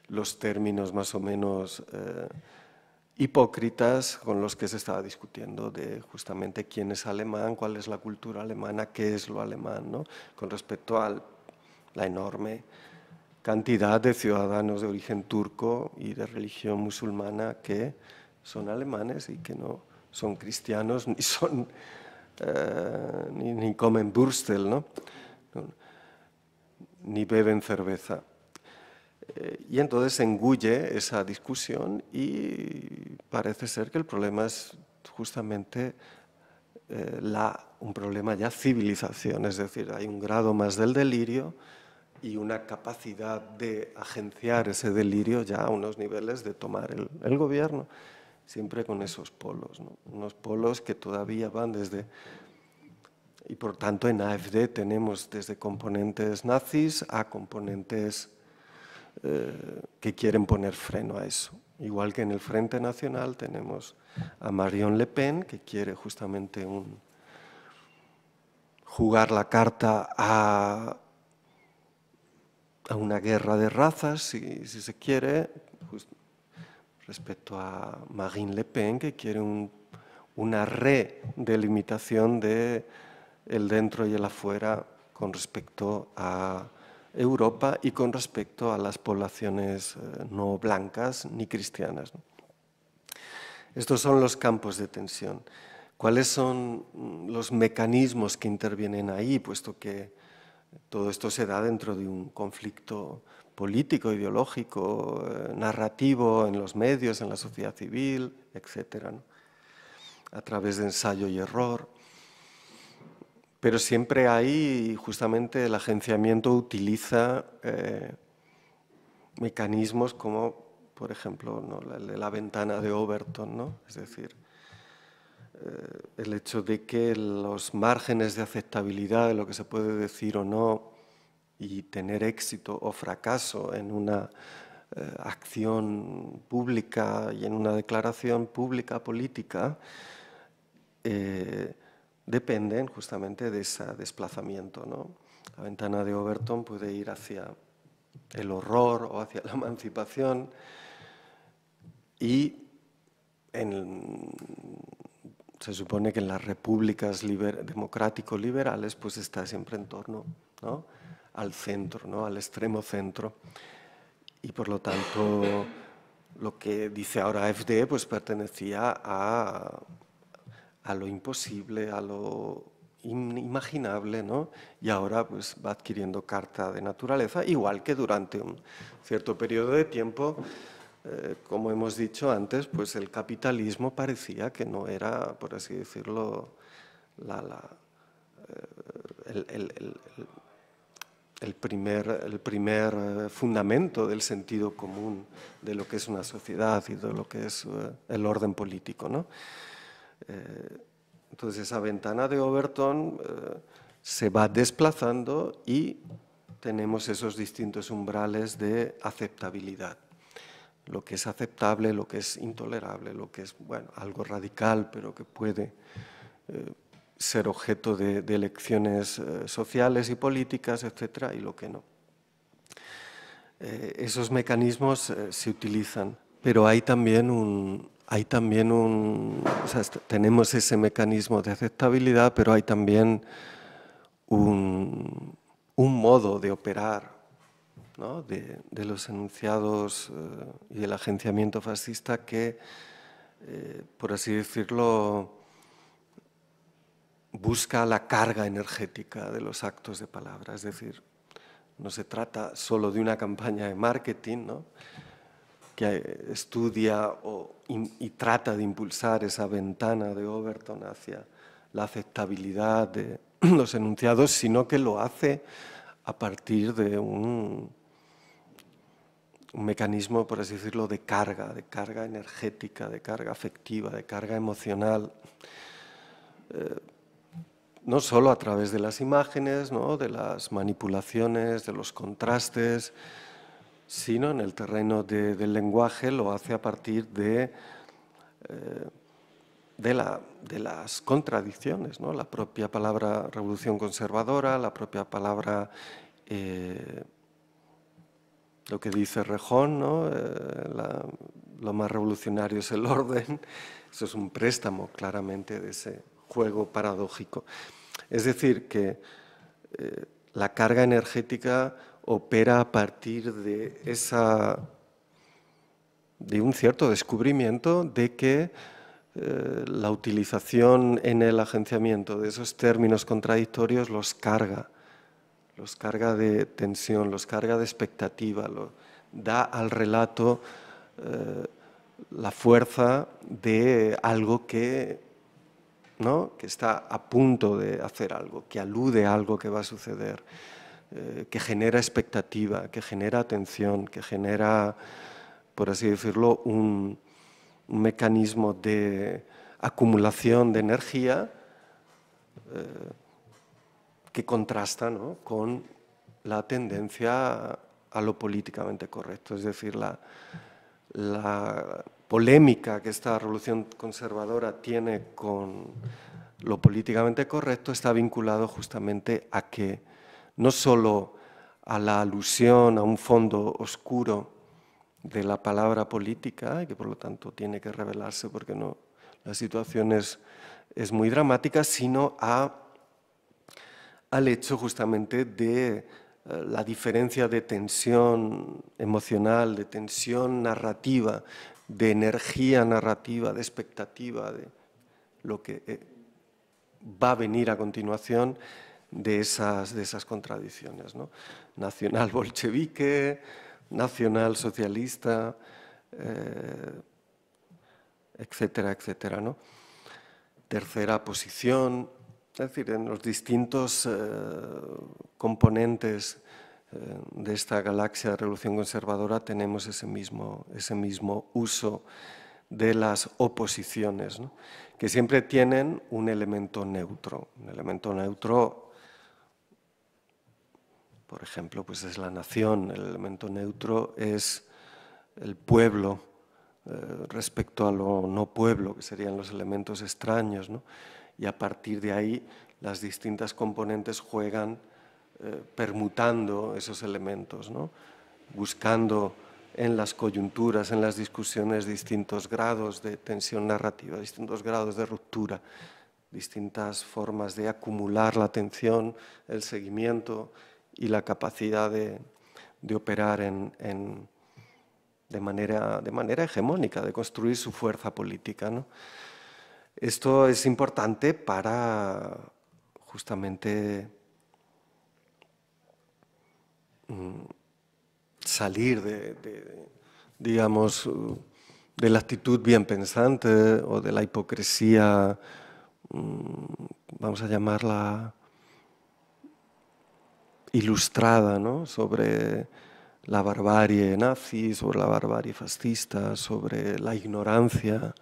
los términos más o menos eh, hipócritas con los que se estaba discutiendo de justamente quién es alemán, cuál es la cultura alemana, qué es lo alemán, ¿no? con respecto a la enorme cantidad de ciudadanos de origen turco y de religión musulmana que son alemanes y que no son cristianos ni son eh, ni, comen burstel, ¿no? ni beben cerveza. Eh, y entonces engulle esa discusión y parece ser que el problema es justamente eh, un problema ya civilización, es decir, hay un grado más del delirio y una capacidad de agenciar ese delirio ya a unos niveles de tomar el gobierno siempre con esos polos, unos polos que todavía van desde... Y por tanto en AFD tenemos desde componentes nazis a componentes eh, que quieren poner freno a eso. Igual que en el Frente Nacional tenemos a Marion Le Pen, que quiere justamente un, jugar la carta a, una guerra de razas, si, se quiere, pues respecto a Marine Le Pen, que quiere una redelimitación de el dentro y el afuera con respecto a Europa y con respecto a las poblaciones eh, no blancas ni cristianas. Estos son los campos de tensión. ¿Cuáles son mm, los mecanismos que intervienen ahí, puesto que todo esto se da dentro de un conflicto político, ideológico, eh, narrativo en los medios, en la sociedad civil, etc. A través de ensayo y error. Pero siempre hay, justamente, el agenciamiento utiliza eh, mecanismos como, por ejemplo, la ventana de Overton, es decir, eh, el hecho de que los márgenes de aceptabilidad de lo que se puede decir o no y tener éxito o fracaso en una eh, acción pública y en una declaración pública política eh, dependen justamente de ese desplazamiento. ¿no? La ventana de Overton puede ir hacia el horror o hacia la <laughs> emancipación y en, se supone que en las repúblicas democrático-liberales pues está siempre en torno ¿no? al centro, ¿no? al extremo centro. Y por lo tanto, lo que dice ahora FD, pues, pertenecía a, a lo imposible, a lo inimaginable, ¿no? Y ahora pues va adquiriendo carta de naturaleza, igual que durante un cierto periodo de tiempo, eh, como hemos dicho antes, pues el capitalismo parecía que no era, por así decirlo, la, eh, el, el primer, el primer eh, fundamento del sentido común de lo que es una sociedad y de lo que es eh, el orden político. ¿no? Eh, entonces, esa ventana de Overton se va desplazando y tenemos esos distintos umbrales de aceptabilidad. Lo que es aceptable, lo que es intolerable, lo que es bueno, algo radical, pero que puede ser objeto de, elecciones eh, sociales y políticas, etcétera, y lo que no. Eh, esos mecanismos eh, se utilizan, pero hay también un... Hay también un tenemos ese mecanismo de aceptabilidad, pero hay también un, un modo de operar ¿no? de, los enunciados y el agenciamiento fascista que, por así decirlo, busca la carga energética de los actos de palabra. Es decir, no se trata solo de una campaña de marketing que estudia y trata de impulsar esa ventana de Overton hacia la aceptabilidad de <clears throat> los enunciados, sino que lo hace a partir de un, mecanismo, por así decirlo, de carga, de carga energética, de carga afectiva, de carga emocional. Eh, no solo a través de las imágenes, de las manipulaciones, de los contrastes, sino en el terreno del lenguaje lo hace a partir de, eh, de, las contradicciones, ¿no? la propia palabra revolución conservadora, la propia palabra... Eh, lo que dice Rejón, eh, lo más revolucionario es el orden, eso es un préstamo claramente de ese juego paradójico. Es decir, que eh, la carga energética opera a partir de esa de un cierto descubrimiento de que eh, la utilización en el agenciamiento de esos términos contradictorios los carga, los carga de tensión, los carga de expectativa, lo, da al relato eh, la fuerza de algo que que está a punto de hacer algo, que alude a algo que va a suceder, eh, que genera expectativa, que genera atención, que genera, por así decirlo, un, mecanismo de acumulación de energía eh, que contrasta con la tendencia a, lo políticamente correcto, es decir, la polémica que esta revolución conservadora tiene con lo políticamente correcto está vinculado justamente a que no solo a la alusión a un fondo oscuro de la palabra política, y que por lo tanto tiene que revelarse porque no, la situación es, muy dramática, sino a, al hecho justamente de eh, la diferencia de tensión emocional, de tensión narrativa de energía narrativa, de expectativa, de lo que eh, va a venir a continuación de esas, de esas contradicciones. Nacional bolchevique, nacional socialista, eh, etcétera, etcétera. Tercera posición, es decir, en los distintos eh, componentes eh, de esta galaxia de revolución conservadora tenemos ese mismo, ese mismo uso de las oposiciones, que siempre tienen un elemento neutro. Un elemento neutro, por ejemplo, pues es la nación, el elemento neutro es el pueblo eh, respecto a lo no pueblo, que serían los elementos extraños, y a partir de ahí las distintas componentes juegan eh, permutando esos elementos, buscando en las coyunturas, en las discusiones, distintos grados de tensión narrativa, distintos grados de ruptura, distintas formas de acumular la atención, el seguimiento y la capacidad de, operar de, manera, de manera hegemónica, de construir su fuerza política. Esto es importante para justamente Mm, salir de, digamos, de la actitud bien pensante o de la hipocresía, mm, vamos a llamarla ilustrada, sobre la barbarie nazi, sobre la barbarie fascista, sobre la ignorancia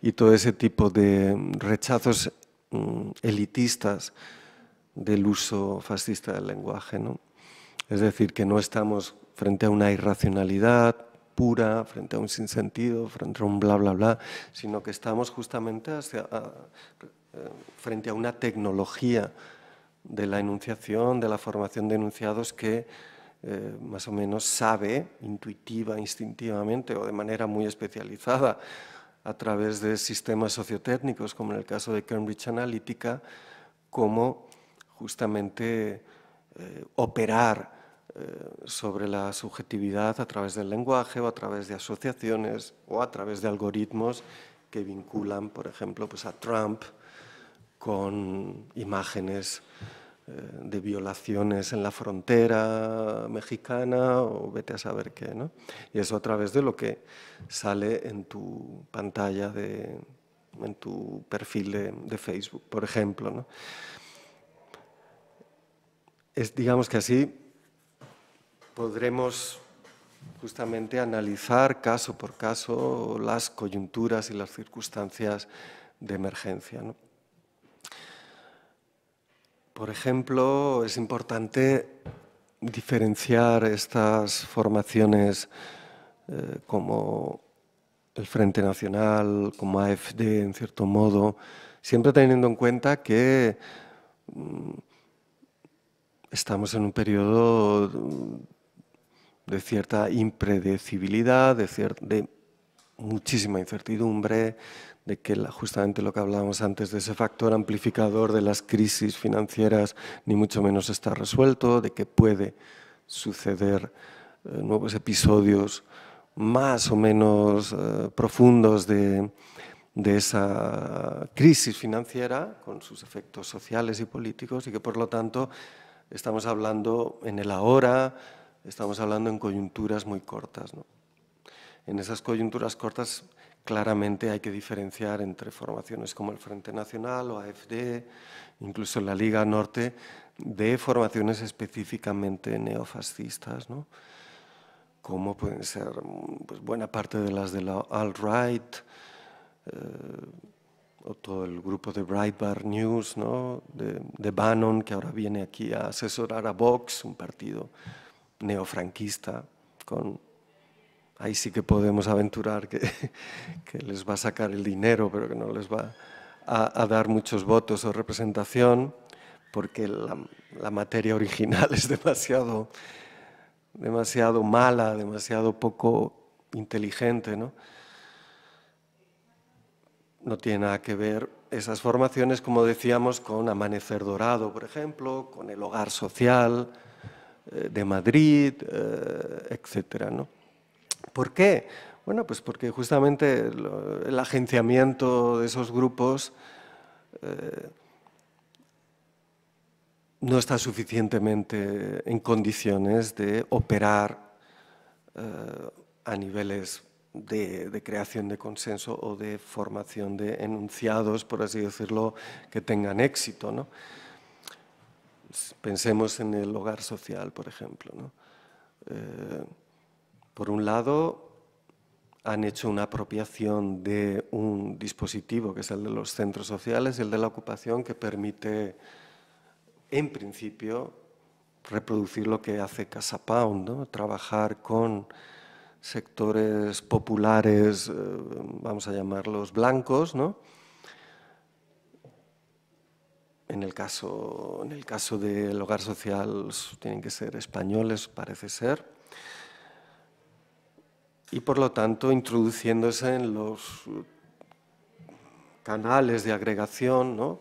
y todo ese tipo de rechazos mm, elitistas del uso fascista del lenguaje. Es decir, que no estamos frente a una irracionalidad pura, frente a un sinsentido, frente a un bla, bla, bla, sino que estamos justamente eh, frente a una tecnología de la enunciación, de la formación de enunciados que eh, más o menos sabe, intuitiva, instintivamente o de manera muy especializada, a través de sistemas sociotécnicos, como en el caso de Cambridge Analytica, cómo justamente eh, operar eh, sobre la subjetividad a través del lenguaje o a través de asociaciones o a través de algoritmos que vinculan, por ejemplo, pues a Trump con imágenes eh, de violaciones en la frontera mexicana o vete a saber qué. ¿no? Y eso a través de lo que sale en tu pantalla, de, en tu perfil de, Facebook, por ejemplo. Es, digamos que así podremos justamente analizar caso por caso las coyunturas y las circunstancias de emergencia. Por ejemplo, es importante diferenciar estas formaciones eh, como el Frente Nacional, como AFD, en cierto modo, siempre teniendo en cuenta que mm, estamos en un periodo de cierta impredecibilidad, de, muchísima incertidumbre, de que justamente lo que hablábamos antes de ese factor amplificador de las crisis financieras ni mucho menos está resuelto, de que puede suceder eh, nuevos episodios más o menos eh, profundos de, de esa crisis financiera con sus efectos sociales y políticos y que por lo tanto estamos hablando en el ahora, estamos hablando en coyunturas muy cortas. ¿no? En esas coyunturas cortas claramente hay que diferenciar entre formaciones como el Frente Nacional o AFD, incluso la Liga Norte, de formaciones específicamente neofascistas, ¿no? como pueden ser pues, buena parte de las de la alt-right, eh, o todo el grupo de Breitbart News, ¿no? de, de Bannon, que ahora viene aquí a asesorar a Vox, un partido neofranquista, con... Ahí sí que podemos aventurar <laughs> que, les va a sacar el dinero, pero que no les va a, dar muchos votos o representación, porque la, materia original <laughs> es demasiado, demasiado mala, demasiado poco inteligente, ¿no? No tiene nada que ver esas formaciones, como decíamos, con Amanecer Dorado, por ejemplo, con el hogar social, eh, de Madrid, eh, etcétera, ¿no? ¿Por qué? Bueno, pues porque justamente el agenciamiento de esos grupos eh, no está suficientemente en condiciones de operar a niveles de, de, creación de consenso o de formación de enunciados, por así decirlo, que tengan éxito. ¿no? pensemos en el hogar social, por ejemplo. Eh, por un lado, han hecho una apropiación de un dispositivo, que es el de los centros sociales, el de la ocupación, que permite, en principio, reproducir lo que hace Casa Pound, trabajar con sectores populares, eh, vamos a llamarlos blancos, ¿no? En el caso, en el caso del hogar social tienen que ser españoles, parece ser. Y por lo tanto, introduciéndose en los canales de agregación ¿no?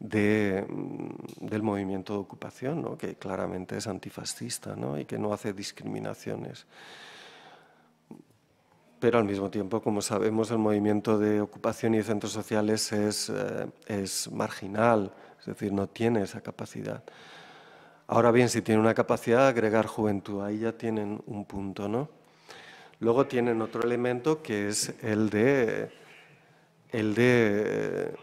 de, del movimiento de ocupación, ¿no? que claramente es antifascista ¿no? y que no hace discriminaciones pero al mismo tiempo, como sabemos, el movimiento de ocupación y de centros sociales es, eh, es marginal, es decir, no tiene esa capacidad. Ahora bien, si tiene una capacidad de agregar juventud, ahí ya tienen un punto, ¿no? Luego tienen otro elemento que es el de, el de eh,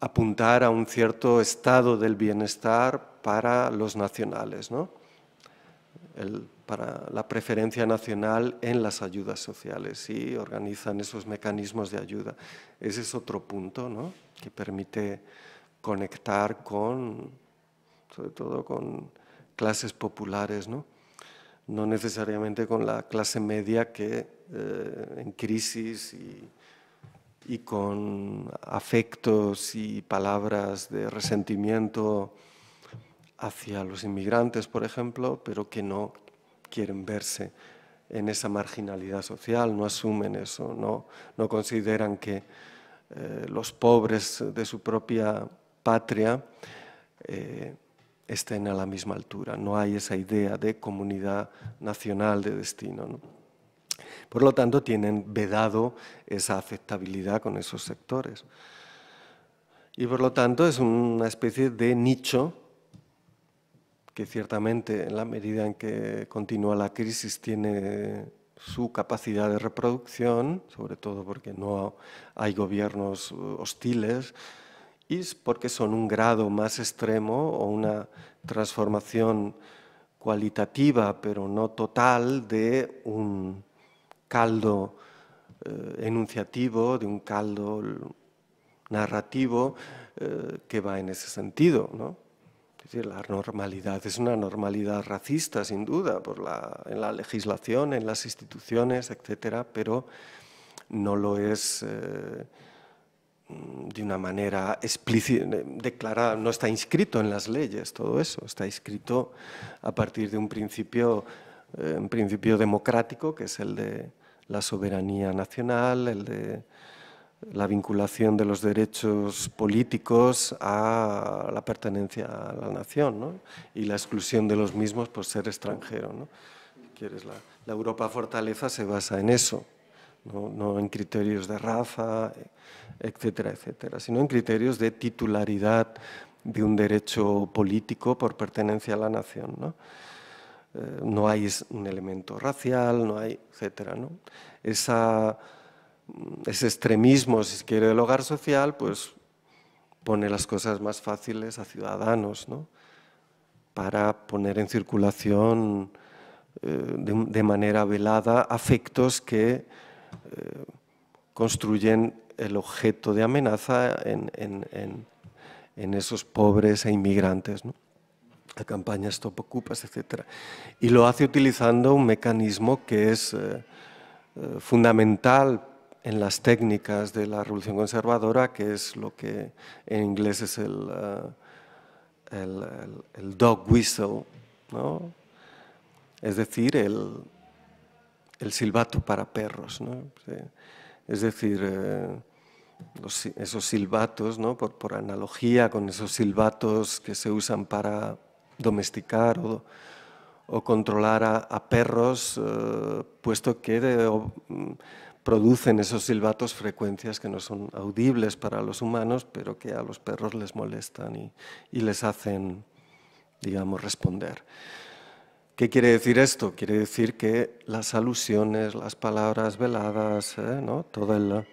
apuntar a un cierto estado del bienestar para los nacionales, ¿no? El, para la preferencia nacional en las ayudas sociales y organizan esos mecanismos de ayuda. Ese es otro punto que permite conectar con, sobre todo con clases populares, ¿no? necesariamente con la clase media que eh, en crisis y con afectos y palabras de resentimiento hacia los inmigrantes, por ejemplo, pero que no quieren verse en esa marginalidad social, no asumen eso, no, no consideran que eh, los pobres de su propia patria eh, estén a la misma altura. No hay esa idea de comunidad nacional de destino. Por lo tanto, tienen vedado esa aceptabilidad con esos sectores. Y por lo tanto, es una especie de nicho que ciertamente en la medida en que continúa la crisis tiene su capacidad de reproducción, sobre todo porque no hay gobiernos uh, hostiles, y porque son un grado más extremo o una transformación cualitativa, pero no total, de un caldo eh, enunciativo, de un caldo narrativo eh, que va en ese sentido. ¿no? decir, la normalidad es una normalidad racista, sin duda, por la, en la legislación, en las instituciones, etcétera, pero no lo es eh, de una manera explícita, declarada, no está inscrito en las leyes todo eso, está inscrito a partir de un principio, eh, un principio democrático, que es el de la soberanía nacional, el de la vinculación de los derechos políticos a la pertenencia a la nación y la exclusión de los mismos por ser extranjero. ¿Quieres la, Europa fortaleza se basa en eso, ¿no? en criterios de raza, etcétera, etcétera, sino en criterios de titularidad de un derecho político por pertenencia a la nación. ¿no? Eh, no hay un elemento racial, no hay, etcétera. ¿no? Esa ese extremismo, si se quiere, del hogar social, pues pone las cosas más fáciles a ciudadanos, ¿no? para poner en circulación eh, de, manera velada afectos que eh, construyen el objeto de amenaza en, en, en, esos pobres e inmigrantes. ¿no? La campaña Stop Ocupas, etc. Y lo hace utilizando un mecanismo que es eh, fundamental en las técnicas de la revolución conservadora, que es lo que en inglés es el, eh, el, dog whistle, es decir, el, silbato para perros. Es decir, eh, esos silbatos, por, analogía con esos silbatos que se usan para domesticar o, controlar a, perros, eh, puesto que producen esos silbatos frecuencias que no son audibles para los humanos, pero que a los perros les molestan y, les hacen, digamos, responder. ¿Qué quiere decir esto? Quiere decir que las alusiones, las palabras veladas, eh, ¿no? toda la,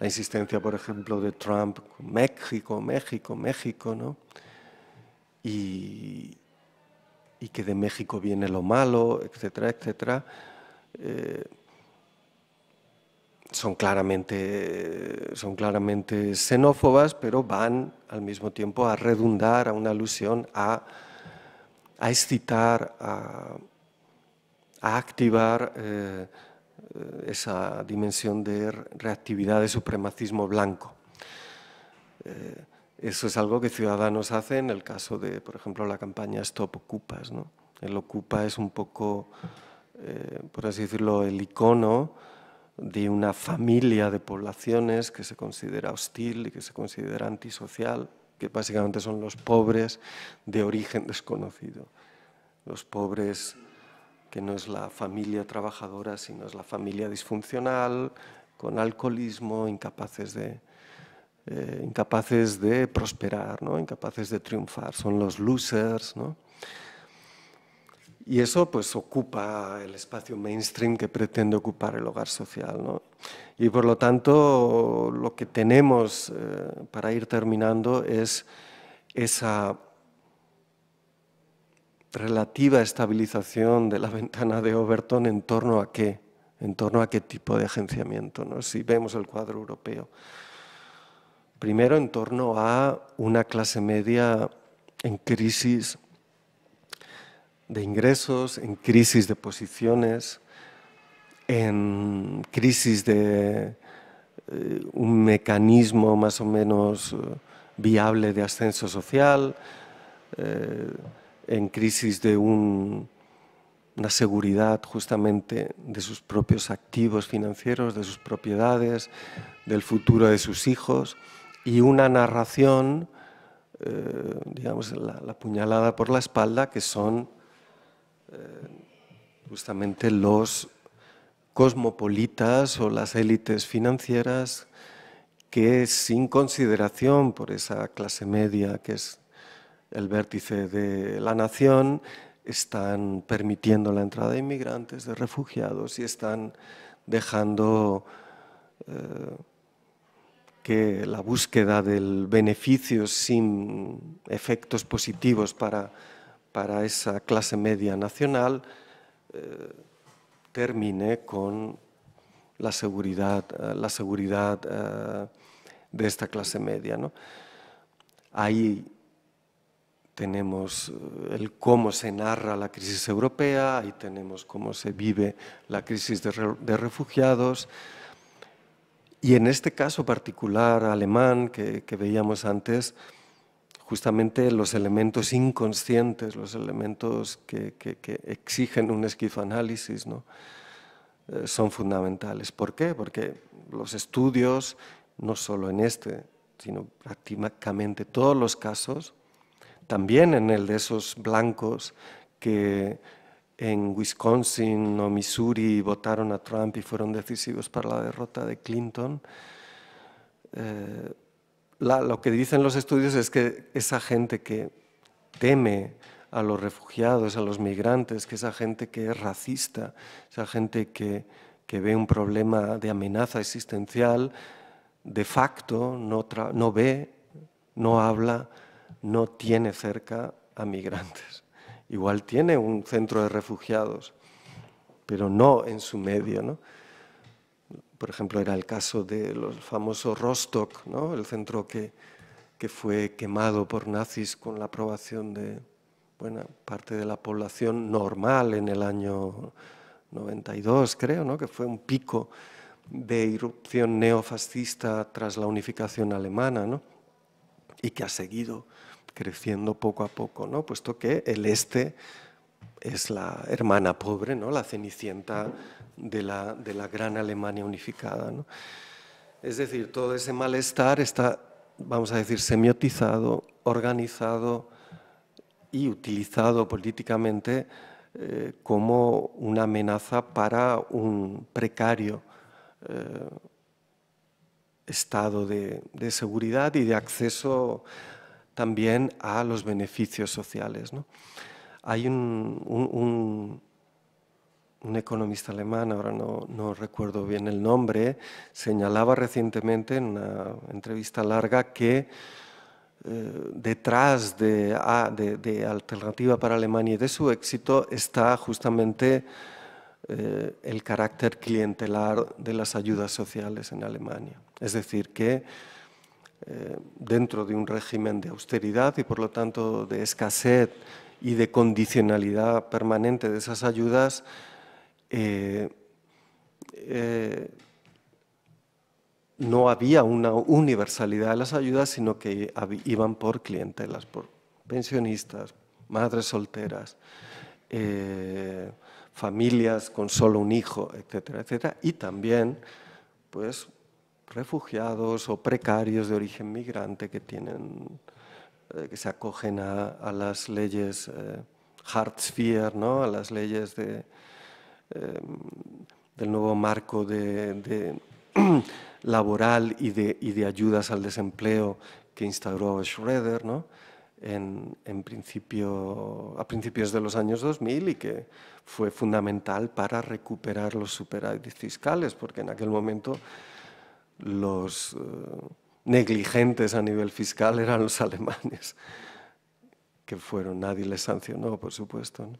insistencia, por ejemplo, de Trump, México, México, México, ¿no? y, que de México viene lo malo, etcétera, etcétera. Eh, son claramente, xenófobas, pero van al mismo tiempo a redundar a una alusión, a, a excitar, a, activar eh, esa dimensión de reactividad de supremacismo blanco. Eh, eso es algo que Ciudadanos hace en el caso de, por ejemplo, la campaña Stop Ocupas. El Ocupa es un poco, eh, por así decirlo, el icono de una familia de poblaciones que se considera hostil y que se considera antisocial, que básicamente son los pobres de origen desconocido, los pobres que no es la familia trabajadora, sino es la familia disfuncional, con alcoholismo, incapaces de, eh, incapaces de prosperar, ¿no? incapaces de triunfar, son los losers. ¿no? Y eso pues ocupa el espacio mainstream que pretende ocupar el hogar social. Y por lo tanto lo que tenemos eh, para ir terminando es esa relativa estabilización de la <laughs> ventana de Overton en torno a qué, en torno a qué tipo de agenciamiento, ¿no? si vemos el cuadro europeo. Primero en torno a una clase media en crisis de ingresos, en crisis de posiciones, en crisis de eh, un mecanismo más o menos eh, viable de ascenso social, eh, en crisis de una seguridad justamente de sus propios activos financieros, de sus propiedades, del futuro de sus hijos y una narración, digamos, la, la puñalada por la espalda, que son eh, justamente los cosmopolitas o las élites financieras que sin consideración por esa clase media que es el vértice de la nación, están permitiendo la entrada de inmigrantes, de refugiados y están dejando eh, que la búsqueda del beneficio sin efectos positivos para para esa clase media nacional eh, termine con la seguridad, eh, la seguridad eh, de esta clase media. Ahí tenemos el cómo se narra la crisis europea, ahí tenemos cómo se vive la crisis de, refugiados, y en este caso particular alemán que veíamos antes, justamente los elementos inconscientes, los elementos que, exigen un esquizoanálisis, ¿no? Eh, son fundamentales. ¿Por qué? Porque los estudios, no solo en este, sino prácticamente todos los casos, también en el de esos blancos que en Wisconsin o Missouri votaron a Trump y fueron decisivos para la derrota de Clinton, eh, lo que dicen los estudios es que esa gente que teme a los refugiados, a los migrantes, que esa gente que es racista, esa gente que, ve un problema de amenaza existencial, de facto no, no ve, no habla, no tiene cerca a migrantes. Igual tiene un centro de refugiados, pero no en su medio, ¿no? Por ejemplo, era el caso del famoso Rostock, ¿no? el centro que, que fue quemado por nazis con la aprobación de buena parte de la población normal en el año 92, creo, que fue un pico de irrupción neofascista tras la unificación alemana, y que ha seguido creciendo poco a poco, ¿no? puesto que el este es la hermana pobre, ¿no? la cenicienta de la, gran Alemania unificada. Es decir, todo ese malestar está, vamos a decir, semiotizado, organizado y utilizado políticamente eh, como una amenaza para un precario eh, estado de, seguridad y de acceso también a los beneficios sociales. Hay un un economista alemán, ahora no, recuerdo bien el nombre, señalaba recientemente en una entrevista larga que eh, detrás ah, de, Alternativa para Alemania y de su éxito está justamente eh, el carácter clientelar de las ayudas sociales en Alemania. Es decir, que eh, dentro de un régimen de austeridad y por lo tanto de escasez y de condicionalidad permanente de esas ayudas, eh, eh, no había una universalidad de las ayudas, sino que iban por clientelas, por pensionistas, madres solteras, eh, familias con solo un hijo, etcétera, etcétera, y también pues, refugiados o precarios de origen migrante que, tienen, que se acogen a, las leyes Hartz ¿no? a las leyes de, Em, del nuevo marco <clears throat> laboral y de, ayudas al desempleo que instauró Schroeder en, principio, a principios de los años 2000 y que fue fundamental para recuperar los superávit fiscales, porque en aquel momento los eh, negligentes a nivel fiscal eran los <laughs> alemanes, que fueron, nadie les sancionó, por supuesto. ¿no?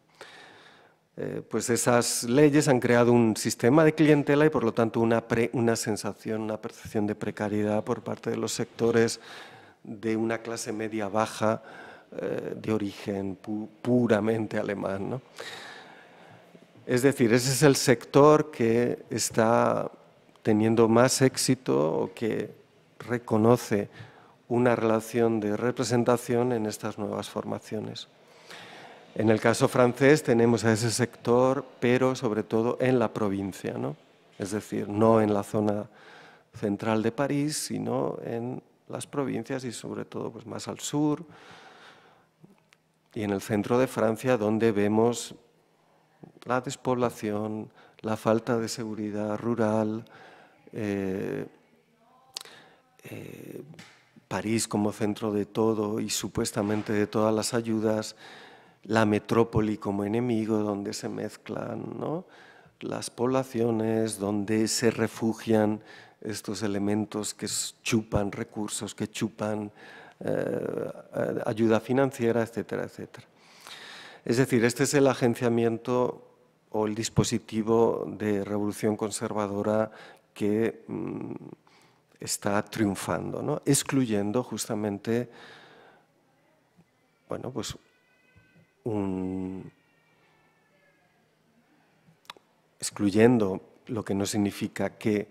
Eh, pues esas leyes han creado un sistema de clientela y por lo tanto una, sensación, una percepción de precariedad por parte de los sectores de una clase media baja eh, de origen puramente alemán. Es decir, ese es el sector que está teniendo más éxito o que reconoce una relación de representación en estas nuevas formaciones. En el caso francés tenemos a ese sector, pero sobre todo en la provincia, es decir, no en la zona central de París, sino en las provincias y sobre todo pues, más al sur y en el centro de Francia, donde vemos la despoblación, la falta de seguridad rural, eh, eh, París como centro de todo y supuestamente de todas las ayudas, la metrópoli como enemigo, donde se mezclan las poblaciones, donde se refugian estos elementos que chupan recursos, que chupan eh, eh, ayuda financiera, etcétera, etcétera. Es decir, este es el agenciamiento o el dispositivo de revolución conservadora que mm, está triunfando, excluyendo justamente bueno, pues excluyendo lo que no significa que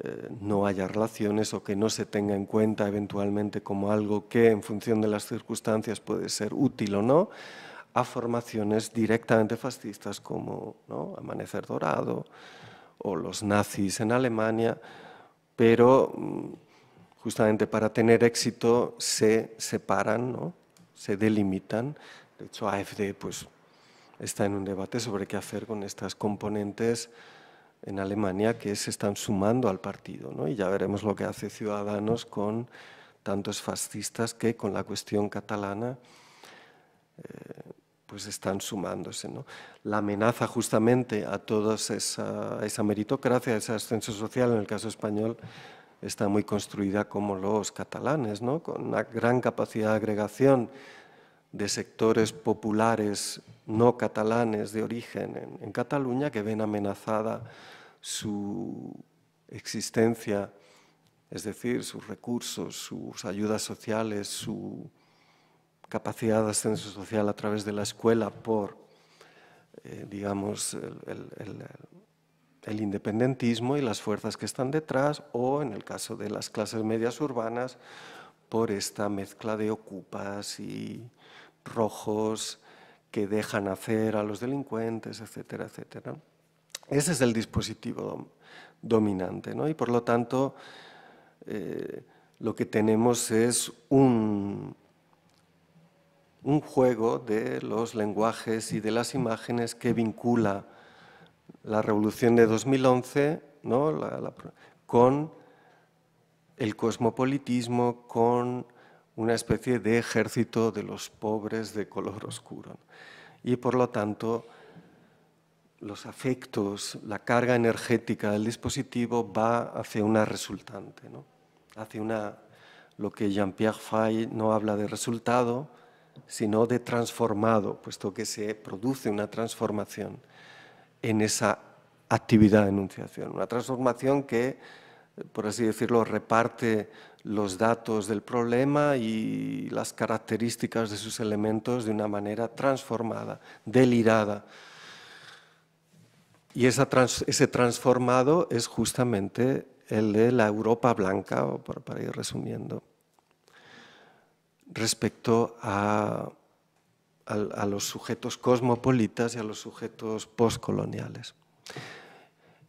eh, no haya relaciones o que no se tenga en cuenta eventualmente como algo que en función de las circunstancias puede ser útil o no, a formaciones directamente fascistas como Amanecer Dorado o los nazis en Alemania, pero mm, justamente para tener éxito se separan, ¿no? se delimitan de hecho, AFD pues, está en un debate sobre qué hacer con estas componentes en Alemania que se están sumando al partido. ¿no? Y ya veremos lo que hace Ciudadanos con tantos fascistas que con la cuestión catalana eh, pues están sumándose. ¿no? La amenaza justamente a toda esa, esa, meritocracia, ese ascenso social, en el caso español, está muy construida como los catalanes, ¿no? con una gran capacidad de agregación de sectores populares no catalanes de origen en, Cataluña que ven amenazada su existencia, es decir, sus recursos, sus ayudas sociales, su capacidad de ascenso social a través de la escuela por, eh, digamos, el independentismo y las fuerzas que están detrás, o en el caso de las clases medias urbanas, por esta mezcla de ocupas y rojos que dejan hacer a los delincuentes, etcétera, etcétera. Ese es el dispositivo dominante ¿no? y por lo tanto eh, lo que tenemos es un, un juego de los lenguajes y de las imágenes que vincula la revolución de 2011 con el cosmopolitismo, con una especie de ejército de los pobres de color oscuro. Y por lo tanto, los afectos, la carga energética del dispositivo va hacia una resultante, ¿no? hacia una, lo que Jean-Pierre Fay no habla de resultado, sino de transformado, puesto que se produce una transformación en esa actividad de enunciación, una transformación que, por así decirlo, reparte los datos del problema y las características de sus elementos de una manera transformada, delirada. Y ese transformado es justamente el de la Europa blanca, para ir resumiendo, respecto a, a los sujetos cosmopolitas y a los sujetos postcoloniales.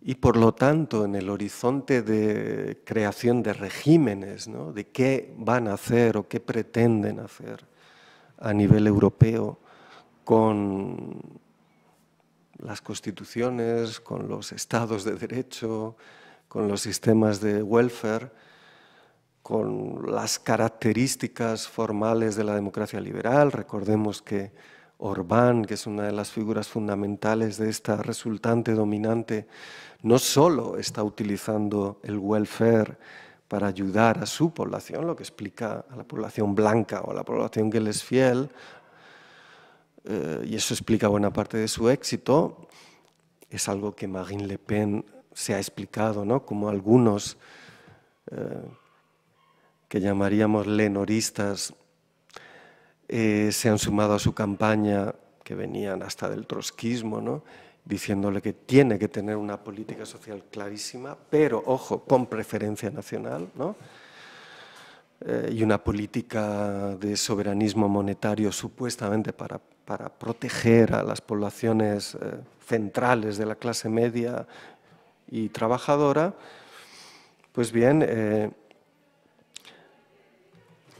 Y por lo tanto, en el horizonte de creación de regímenes, de qué van a hacer o qué pretenden hacer a nivel europeo con las constituciones, con los estados de derecho, con los sistemas de welfare, con las características formales de la democracia liberal. Recordemos que Orbán, que es una de las figuras fundamentales de esta resultante dominante, no solo está utilizando el welfare para ayudar a su población, lo que explica a la población blanca o a la población que les es fiel, eh, y eso explica buena parte de su éxito, es algo que Marine Le Pen se ha explicado, ¿no? como algunos eh, que llamaríamos lenoristas eh, se han sumado a su campaña, que venían hasta del trotskismo, ¿no? diciéndole que tiene que tener una política social clarísima, pero, ojo, con preferencia nacional, eh, y una política de soberanismo monetario supuestamente para, para proteger a las poblaciones eh, centrales de la clase media y trabajadora, pues bien,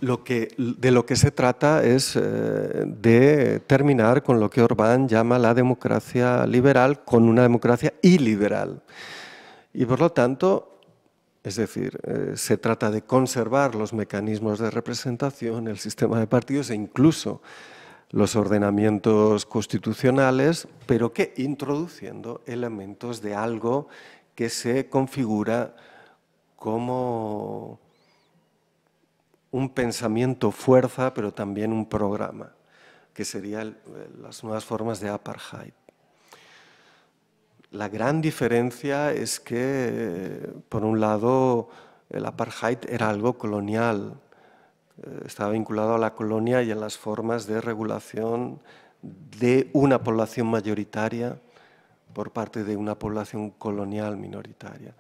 lo que, de lo que se trata es eh, de terminar con lo que Orbán llama la democracia liberal con una democracia iliberal. Y por lo tanto, es decir, eh, se trata de conservar los mecanismos de representación, el sistema de partidos e incluso los ordenamientos constitucionales, pero que introduciendo elementos de algo que se configura como un pensamiento fuerza, pero también un programa, que serían eh, las nuevas formas de apartheid. La gran diferencia es que, eh, por un lado, el apartheid era algo colonial, eh, estaba vinculado a la colonia y a las formas de regulación de una población mayoritaria por parte de una población colonial minoritaria.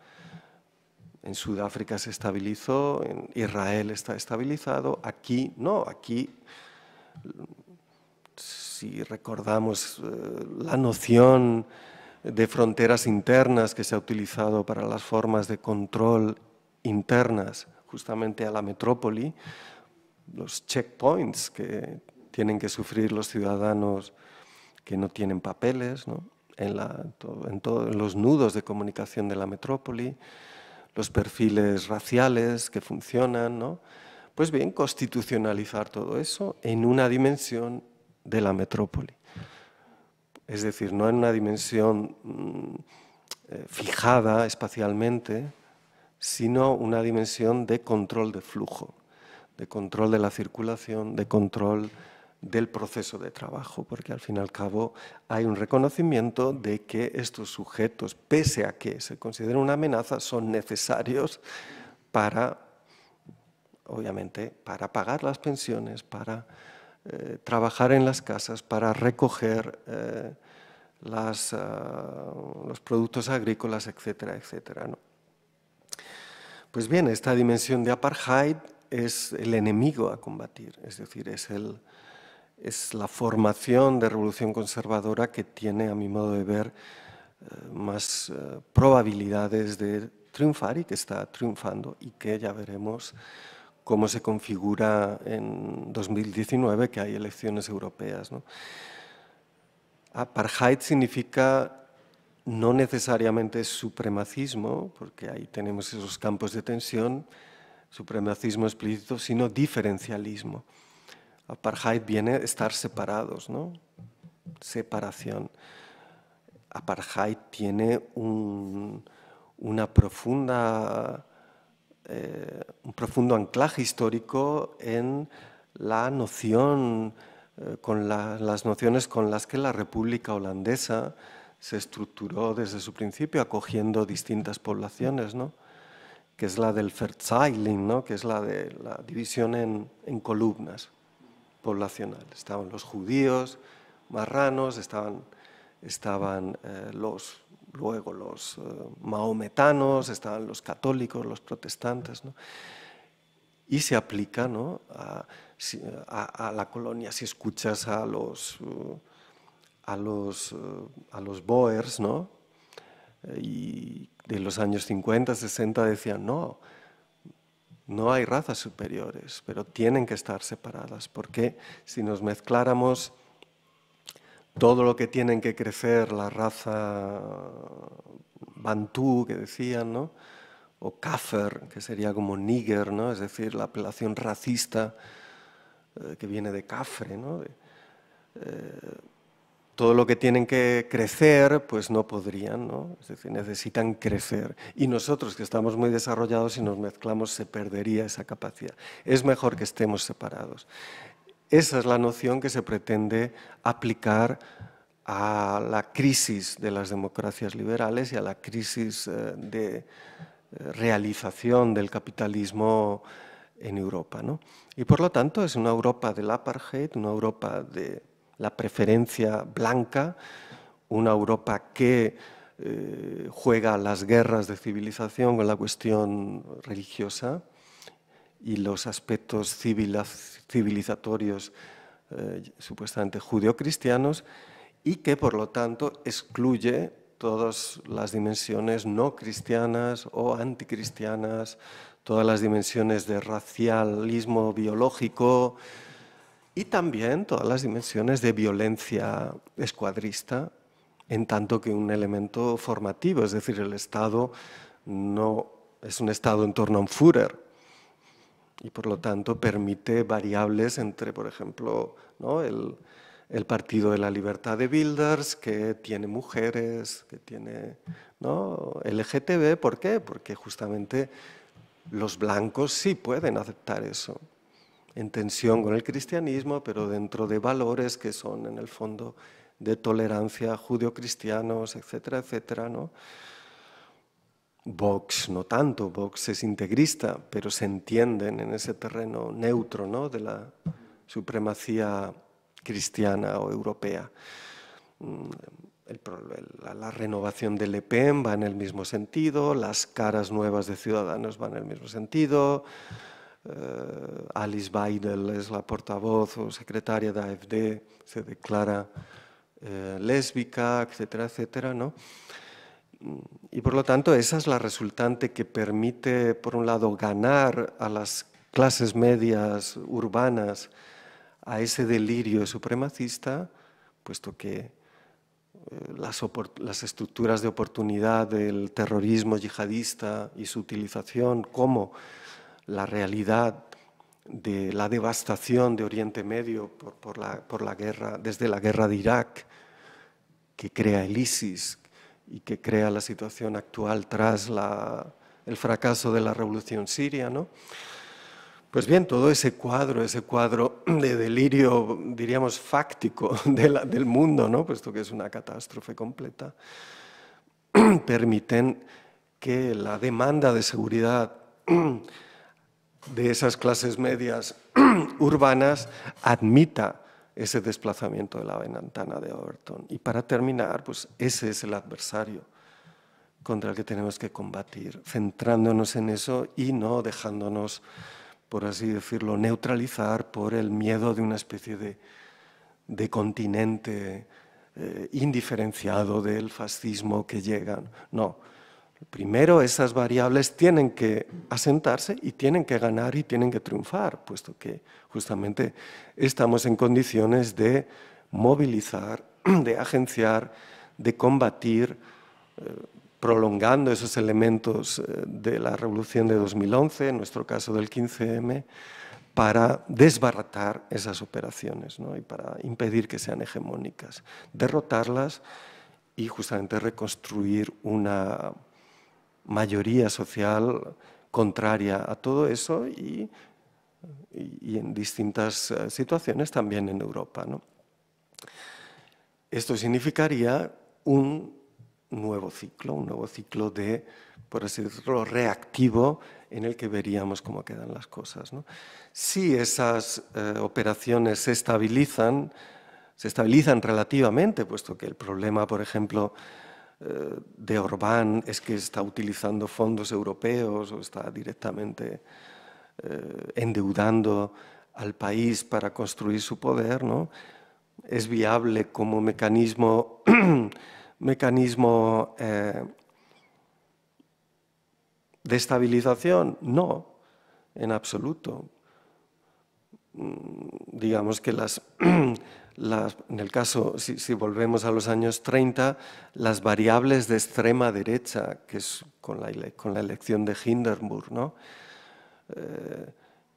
En Sudáfrica se estabilizó, en Israel está estabilizado, aquí no, aquí si recordamos eh, la noción de fronteras internas que se ha utilizado para las formas de control internas justamente a la metrópoli, los checkpoints que tienen que sufrir los ciudadanos que no tienen papeles, En, en los nudos de comunicación de la metrópoli, los perfiles raciales que funcionan, Pues bien, constitucionalizar todo eso en una dimensión de la metrópoli. Es decir, no en una dimensión mm, eh, fijada espacialmente, sino una dimensión de control de flujo, de control de la circulación, de control del proceso de trabajo, porque al fin y al cabo hay un reconocimiento de que estos sujetos, pese a que se consideren una amenaza, son necesarios para, obviamente, para pagar las pensiones, para eh, trabajar en las casas, para recoger eh, ah, los productos agrícolas, etcétera, etcétera. Pues bien, esta dimensión de apartheid es el enemigo a combatir, es decir, es el, es la formación de revolución conservadora que tiene, a mi modo de ver, eh, más eh, probabilidades de triunfar y que está triunfando y que ya veremos cómo se configura en 2019, que hay elecciones europeas. ¿no? Apartheid significa no necesariamente supremacismo, porque ahí tenemos esos campos de tensión, supremacismo explícito, sino diferencialismo. Apartheid viene estar separados, ¿no? Separación. Apartheid tiene un, una profunda, eh, un profundo anclaje histórico en la noción, eh, con las nociones con las que la República Holandesa se estructuró desde su principio, acogiendo distintas poblaciones, ¿no? que es la del Verzeiling, ¿no? que es la de la división en columnas. Estaban los judíos, marranos, estaban, estaban eh, los, luego los eh, maometanos, estaban los católicos, los protestantes. Y se aplica a, la colonia. Si escuchas a los, a eh, a los Boers, ¿no? y de los años 50, 60 decían, no, no hay razas superiores, pero tienen que estar separadas, porque si nos mezcláramos todo lo que tienen que crecer la raza bantú, que decían, o Kaffer, que sería como níger, ¿no? es decir, la apelación racista eh, que viene de cafre, ¿no? Eh, todo lo que tienen que crecer, pues no podrían, ¿no? Es decir, necesitan crecer. Y nosotros que estamos muy desarrollados, si nos mezclamos, se perdería esa capacidad. Es mejor que estemos separados. Esa es la noción que se pretende aplicar a la crisis de las democracias liberales y a la crisis eh, de eh, realización del capitalismo en Europa. ¿no? Y por lo tanto es una Europa del apartheid, una Europa de la preferencia blanca, una Europa que eh, juega las guerras de civilización con la cuestión religiosa y los aspectos civilizatorios eh, supuestamente supuestamente cristianos y que por lo tanto excluye todas las dimensiones no cristianas o anticristianas, todas las dimensiones de racialismo biológico, y también todas las dimensiones de violencia escuadrista, en tanto que un elemento formativo, es decir, el Estado no es un Estado en torno a un Führer y por lo tanto permite variables entre, por ejemplo, el, Partido de la Libertad de Bilders, que tiene mujeres, que tiene LGTB, ¿por qué? Porque justamente los blancos sí pueden aceptar eso en tensión con el cristianismo, pero dentro de valores que son en el fondo de tolerancia, judio-cristianos, etcétera, etcétera, ¿no? Vox no tanto, Vox es integrista, pero se entienden en ese terreno neutro ¿no? de la supremacía cristiana o europea. Mm, la, la, renovación del pen va en el mismo sentido, las caras nuevas de Ciudadanos van en el mismo sentido, eh, Alice Weidel es la portavoz o secretaria de AFD, se declara eh, lésbica, etcétera, etcétera, ¿no? Mm, y por lo tanto, esa es la resultante que permite, por un lado, ganar a las clases medias urbanas a ese delirio supremacista, puesto que eh, las, las, estructuras de oportunidad del terrorismo yihadista y su utilización como la realidad de la devastación de Oriente Medio por, la, por, la, guerra, desde la guerra de Irak, que crea el ISIS y que crea la situación actual tras el fracaso de la revolución siria, ¿no? Pues bien, todo ese cuadro, ese cuadro de delirio, diríamos, fáctico <laughs> del mundo, ¿no? puesto que es una catástrofe completa, <clears throat> permiten que la demanda de seguridad <clears throat> de esas clases medias <clears throat> urbanas admita ese desplazamiento de la ventana de Overton. Y para terminar, pues ese es el adversario contra el que tenemos que combatir, centrándonos en eso y no dejándonos, por así decirlo, neutralizar por el miedo de una especie de, continente eh, indiferenciado del fascismo que llega. No, Primero esas variables tienen que asentarse y tienen que ganar y tienen que triunfar, puesto que justamente estamos en condiciones de movilizar, <clears throat> de agenciar, de combatir, eh, prolongando esos elementos eh, de la revolución de 2011, en nuestro caso del 15M, para desbaratar esas operaciones y para impedir que sean hegemónicas, derrotarlas y justamente reconstruir una mayoría social contraria a todo eso y, en distintas eh, situaciones también en Europa. Esto significaría un nuevo ciclo, un nuevo ciclo de, por así decirlo, reactivo en el que veríamos cómo quedan las cosas. Si esas eh, operaciones se estabilizan, se estabilizan relativamente, puesto que el problema, por ejemplo, eh, de Orbán es que está utilizando fondos europeos o está directamente eh, endeudando al país para construir su poder, ¿no? es viable como mecanismo, <clears throat> mecanismo eh, de estabilización? No, en absoluto. Mm, digamos que las <clears throat> en el caso, si, volvemos a los años 30, las variables de extrema derecha, que es con la, con la elección de Hindenburg, ¿no? Eh,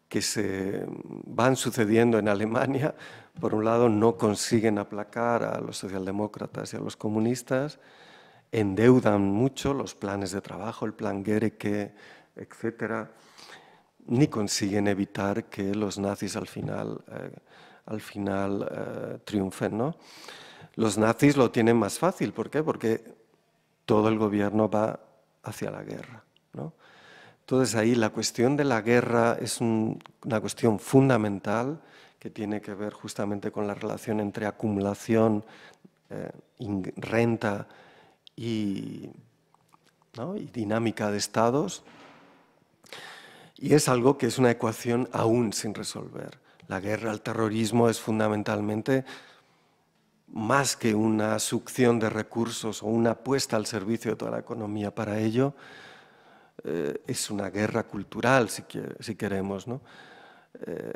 que se van sucediendo en Alemania, por un lado no consiguen aplacar a los socialdemócratas y a los comunistas, endeudan mucho los planes de trabajo, el plan Gereke, etcétera, ni consiguen evitar que los nazis al final eh, al final eh, triunfen. ¿no? Los nazis lo tienen más fácil, ¿por qué? Porque todo el gobierno va hacia la guerra. ¿no? Entonces ahí la cuestión de la guerra es una cuestión fundamental que tiene que ver justamente con la relación entre acumulación, eh, renta y dinámica de estados. Y es algo que es una ecuación aún sin resolver. La guerra al terrorismo es fundamentalmente más que una succión de recursos o una apuesta al servicio de toda la economía para ello, eh, es una guerra cultural, si, queremos. Eh,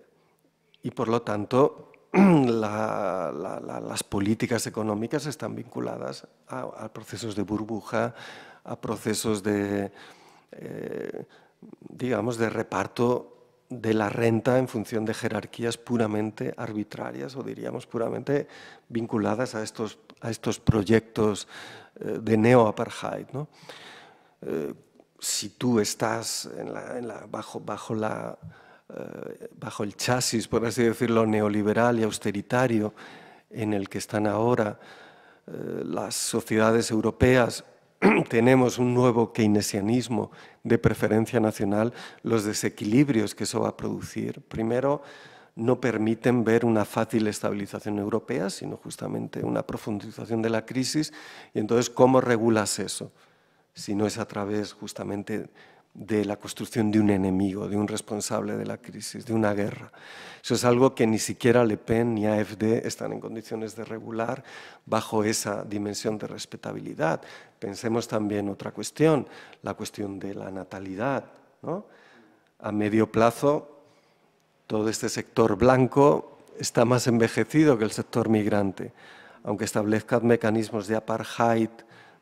y por lo tanto, <clears throat> las políticas económicas están vinculadas a, procesos de burbuja, a procesos de, eh, digamos, de reparto de la renta en función de jerarquías puramente arbitrarias o diríamos puramente vinculadas a estos, a estos proyectos eh, de neo-apartheid. Eh, si tú estás en la, bajo, bajo, la, eh, bajo el chasis, por así decirlo, neoliberal y austeritario en el que están ahora las sociedades europeas <clears throat> tenemos un nuevo keynesianismo de preferencia nacional, los desequilibrios que eso va a producir, primero, no permiten ver una fácil estabilización europea, sino justamente una profundización de la crisis. Y entonces, ¿cómo regulas eso? Si no es a través justamente de la construcción de un enemigo, de un responsable de la crisis, de una guerra. Eso es algo que ni siquiera Le Pen ni AFD están en condiciones de regular bajo esa dimensión de respetabilidad. Pensemos también otra cuestión, la cuestión de la natalidad. A medio plazo, todo este sector blanco está más envejecido que el sector migrante. Aunque establezcan mecanismos de apartheid,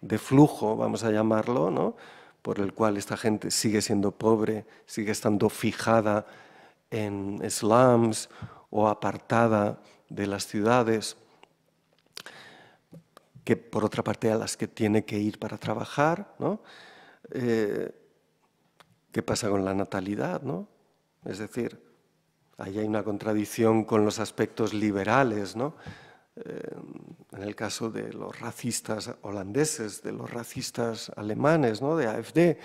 de flujo, vamos a llamarlo, ¿no? por el cual esta gente sigue siendo pobre, sigue estando fijada en slums o apartada de las ciudades, que por otra parte a las que tiene que ir para trabajar, eh, ¿Qué pasa con la natalidad? ¿no? Es decir, ahí hay una contradicción con los aspectos liberales, ¿no? en el caso de los racistas holandeses, de los racistas alemanes, ¿no? de AFD,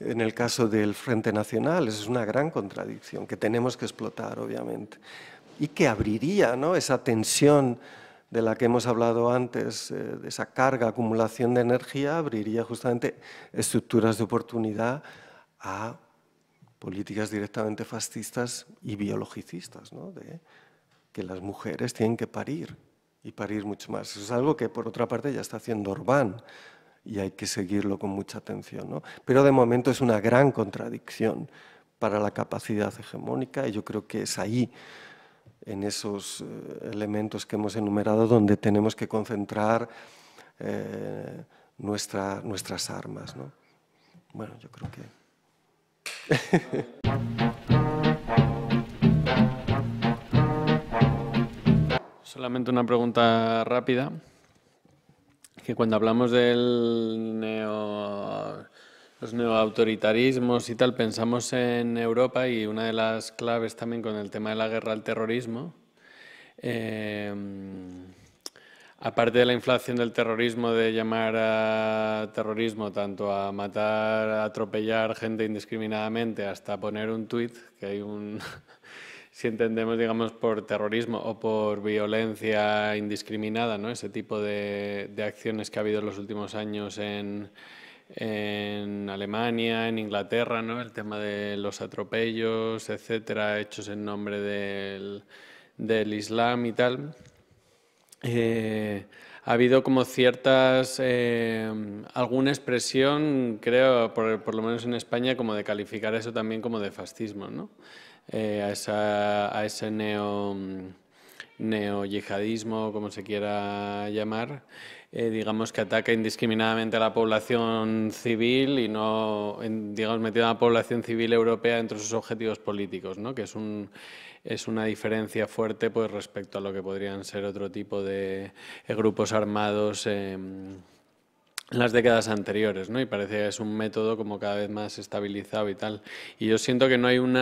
en el caso del Frente Nacional. es una gran contradicción que tenemos que explotar, obviamente, y que abriría ¿no? esa tensión de la que hemos hablado antes, eh, de esa carga, acumulación de energía, abriría justamente estructuras de oportunidad a políticas directamente fascistas y biologicistas, ¿no? de que las mujeres tienen que parir, y parir mucho más. es algo que, por otra parte, ya está haciendo Orbán y hay que seguirlo con mucha atención. Pero de momento es una gran contradicción para la capacidad hegemónica y yo creo que es ahí, en esos eh, elementos que hemos enumerado, donde tenemos que concentrar eh, nuestra, nuestras armas. Bueno, yo creo que... <laughs> Solamente una pregunta rápida. Que cuando hablamos del neo, los neoautoritarismos y tal, pensamos en Europa y una de las claves también con el tema de la guerra al terrorismo. Eh, aparte de la inflación del terrorismo, de llamar a terrorismo tanto a matar, a atropellar gente indiscriminadamente, hasta poner un tuit, que hay un. <laughs> si entendemos, digamos, por terrorismo o por violencia indiscriminada, ¿no? Ese tipo de, acciones que ha habido en los últimos años en, Alemania, en Inglaterra, ¿no? El tema de los atropellos, etcétera, hechos en nombre del, Islam y tal. Eh, ha habido como ciertas, eh, alguna expresión, creo, por, por, lo menos en España, como de calificar eso también como de fascismo, ¿no? Eh, a, esa, a ese neo mm, yihadismo como se quiera llamar, eh, digamos que ataca indiscriminadamente a la población civil y no, digamos, metiendo a la población civil europea entre sus objetivos políticos, que es, un, es una diferencia fuerte pues, respecto a lo que podrían ser otro tipo de, eh, grupos armados. Em, las décadas anteriores, ¿no? Y parece que es un método como cada vez más estabilizado y tal. Y yo siento que no hay un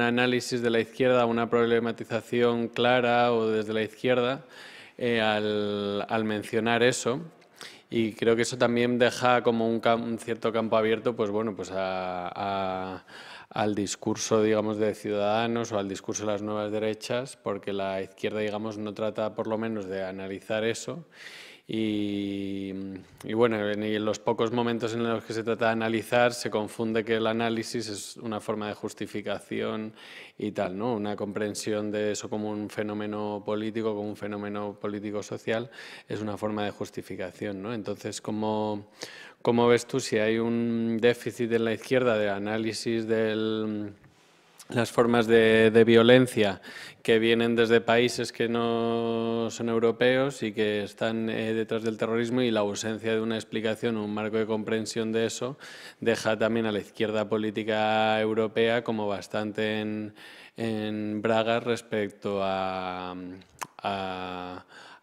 análisis de la izquierda, una problematización clara o desde la izquierda eh, al, mencionar eso. Y creo que eso también deja como un, cierto campo abierto, pues bueno, pues al discurso, digamos, de ciudadanos o al discurso de las nuevas derechas, porque la izquierda, digamos, no trata por lo menos de analizar eso y, mm, y, bueno, en los pocos momentos en los que se trata de analizar, se confunde que el análisis es una forma de justificación y tal, ¿no? Una comprensión de eso como un fenómeno político, como un fenómeno político-social, es una forma de justificación, ¿no? Entonces, ¿cómo, ¿cómo ves tú si hay un déficit en la izquierda de análisis del las formas de, violencia que vienen desde países que no son europeos y que están eh, detrás del terrorismo y la ausencia de una explicación, o un marco de comprensión de eso, deja también a la izquierda política europea como bastante en, en bragas respecto a,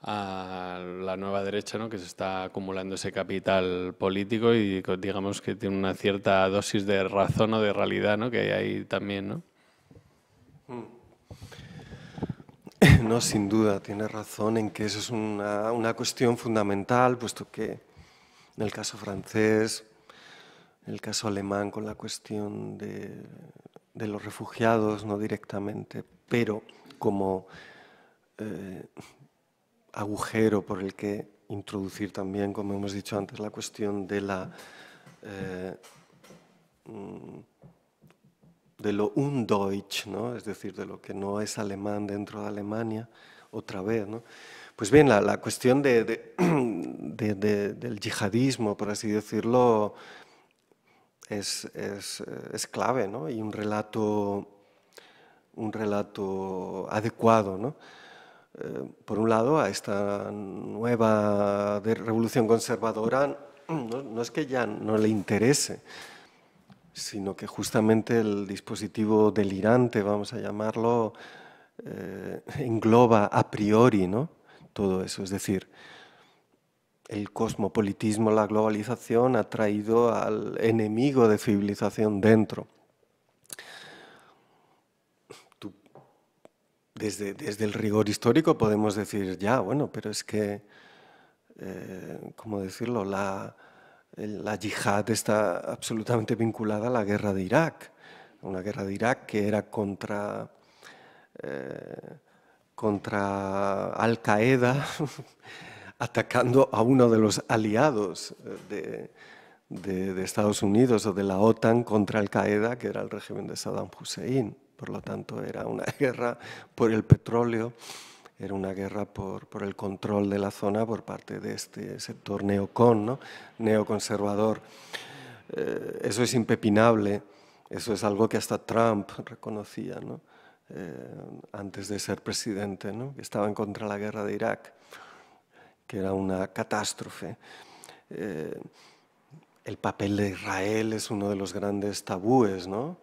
la nueva derecha, ¿no? que se está acumulando ese capital político y digamos que tiene una cierta dosis de razón o de realidad que hay ahí también. ¿no? Mm. No, sin duda, tiene razón en que eso es una, cuestión fundamental, puesto que en el caso francés, en el caso alemán con la cuestión de, los refugiados, no directamente, pero como eh, agujero por el que introducir también, como hemos dicho antes, la cuestión de la... Eh, mm, de lo undeutsch, ¿no? es decir, de lo que no es alemán dentro de Alemania, otra vez. Pues bien, la, cuestión <clears throat> del yihadismo, por así decirlo, es, clave ¿no? y un relato, un relato adecuado. Eh, por un lado, a esta nueva revolución conservadora <clears throat> no es que ya no le interese, sino que justamente el dispositivo delirante, vamos a llamarlo, eh, <laughs> engloba a priori todo eso. Es decir, el cosmopolitismo, la globalización ha traído al enemigo de civilización dentro. desde, desde, el rigor histórico podemos decir, ya, bueno, pero es que, eh, ¿cómo decirlo? La, la yihad está absolutamente vinculada a la guerra de Irak, una guerra de Irak que era contra, eh, contra Al-Qaeda, <laughs> atacando a uno de los aliados eh, de, Estados Unidos o de la OTAN contra Al-Qaeda, que era el régimen de Saddam Hussein. Por lo tanto, era una <laughs> guerra por el petróleo era una guerra por, por, el control de la zona por parte de este sector neocon, ¿no? neoconservador. Eh, eso es impepinable, eso es algo que hasta Trump reconocía ¿no? Eh, antes de ser presidente, ¿no? que estaba en contra de la guerra de Irak, que era una catástrofe. Eh, el papel de Israel es uno de los grandes tabúes, ¿no?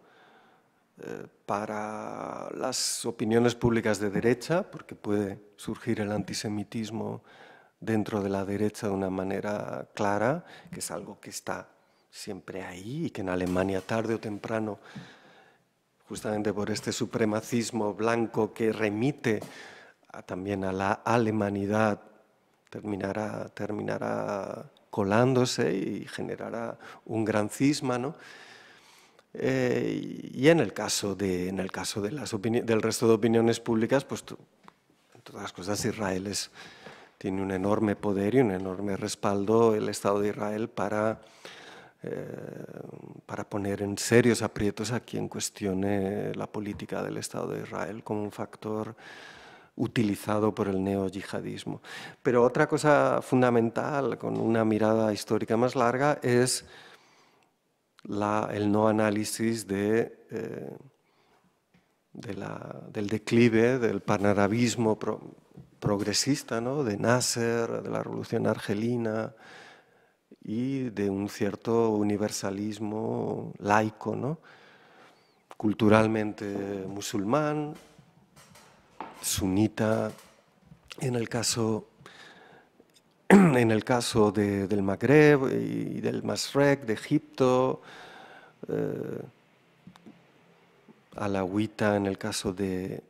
Eh, para las opiniones públicas de derecha, porque puede surgir el antisemitismo dentro de la derecha de una manera clara, que es algo que está siempre ahí y que en Alemania tarde o temprano, justamente por este supremacismo blanco que remite también a la alemanidad, terminará, terminará colándose y generará un gran cisma, ¿no? Eh, y en el caso, de, en el caso de las del resto de opiniones públicas, pues todas las cosas, Israel tiene un enorme poder y un enorme respaldo el Estado de Israel para, eh, para poner en serios aprietos a quien cuestione la política del Estado de Israel como un factor utilizado por el neoyihadismo. Pero otra cosa fundamental, con una mirada histórica más larga, es el no análisis de, eh, del declive del panarabismo progresista, ¿no? de Nasser, de la revolución argelina y de un cierto universalismo laico, culturalmente musulmán, sunita, en el caso <clears throat> en el caso del Magreb y del Masrek, de Egipto, eh, alawita en el caso de,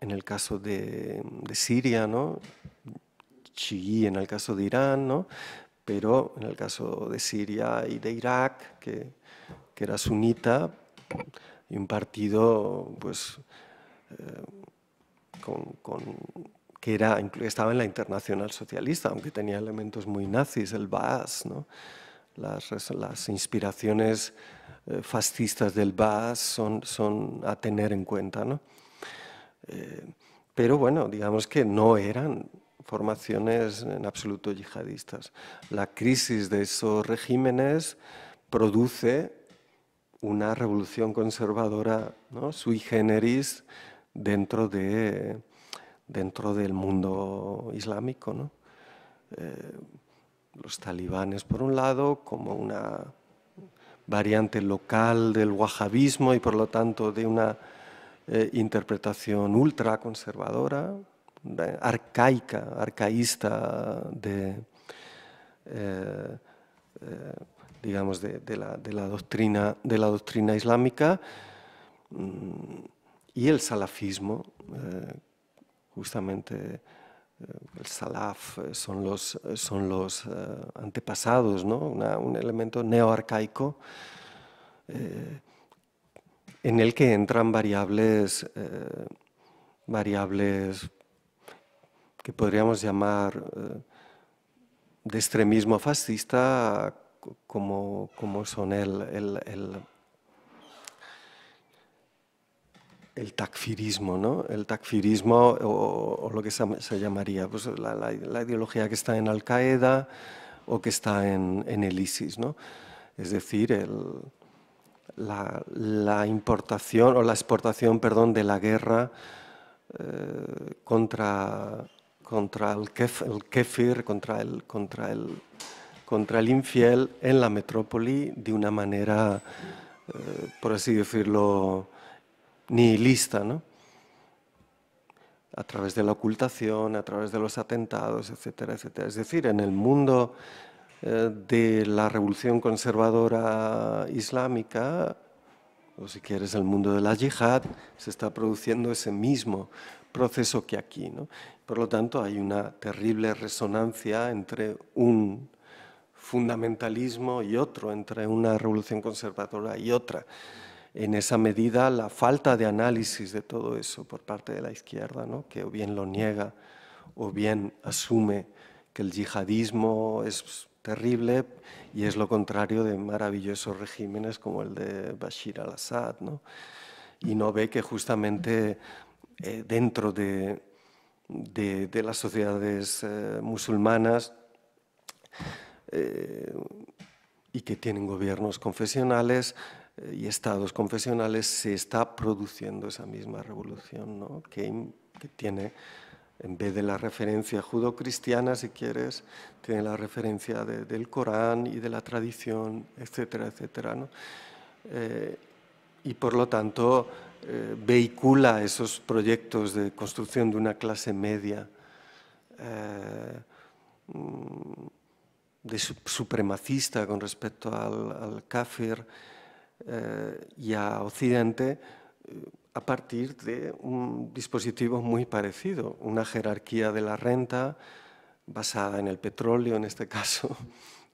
en el caso de, Siria, ¿no? chií en el caso de Irán, ¿no? pero en el caso de Siria y de Irak, que, que era sunita, y un partido pues, eh, con que estaba en la Internacional Socialista, aunque tenía elementos muy nazis, el Baas, las, inspiraciones eh, fascistas del Baas son, son a tener en cuenta. ¿no? Eh, pero bueno, digamos que no eran formaciones en absoluto yihadistas. La crisis de esos regímenes produce una revolución conservadora sui generis dentro de dentro del mundo islámico. Eh, los talibanes, por un lado, como una variante local del wahabismo y por lo tanto de una interpretación eh, interpretación ultraconservadora, eh, arcaica, arcaísta digamos, de la doctrina islámica, mm, y el salafismo, justamente eh, el salaf eh, son los, son los eh, antepasados, un elemento neoarcaico en el que entran variables, variables que podríamos llamar de extremismo fascista como, como son el, el takfirismo, ¿no? El takfirismo o, lo que se, llamaría pues, la, ideología que está en Al-Qaeda o que está en, el ISIS, ¿no? Es decir, la, importación o la exportación, perdón, de la guerra eh, contra, contra el, kefir, contra el, contra, el, contra el infiel en la metrópoli de una manera, eh, por así decirlo, nihilista, ¿no? a través de la ocultación, a través de los atentados, etcétera, etcétera. Es decir, en el mundo eh, de la revolución conservadora islámica, o si quieres el mundo de la yihad, se está produciendo ese mismo proceso que aquí. Por lo tanto, hay una terrible resonancia entre un fundamentalismo y otro, entre una revolución conservadora y otra en esa medida la falta de análisis de todo eso por parte de la izquierda, ¿no? que o bien lo niega o bien asume que el yihadismo es pues, terrible y es lo contrario de maravillosos regímenes como el de Bashir al-Assad. Y no ve que justamente eh, dentro de, las sociedades eh, musulmanas eh, y que tienen gobiernos confesionales, y estados confesionales se está produciendo esa misma revolución que, tiene, en vez de la referencia judocristiana, si quieres, tiene la referencia del Corán y de la tradición, etcétera, etcétera. Eh, y por lo tanto eh, vehicula esos proyectos de construcción de una clase media. Eh, mm, de supremacista con respecto al, al kafir, eh, y a Occidente eh, a partir de un dispositivo muy parecido, una jerarquía de la renta basada en el petróleo en este <laughs> caso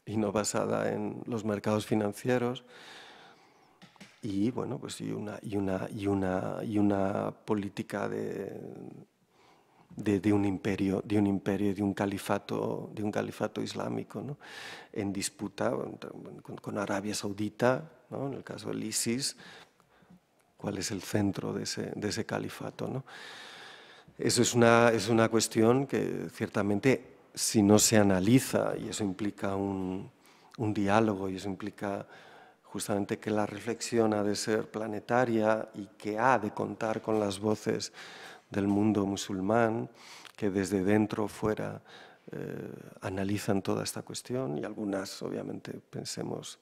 y no basada en los mercados financieros y bueno pues y una y una y una y una política de, de, de un imperio de un imperio de un califato de un califato islámico ¿no? en disputa con Arabia Saudita en el caso del ISIS, cuál es el centro de ese, califato. ¿no? Eso es una, es cuestión que ciertamente si no se analiza, y eso implica un, diálogo, y eso implica justamente que la reflexión ha de ser planetaria y que ha de contar con las voces del mundo musulmán, que desde dentro o fuera eh, analizan toda esta cuestión y algunas obviamente pensemos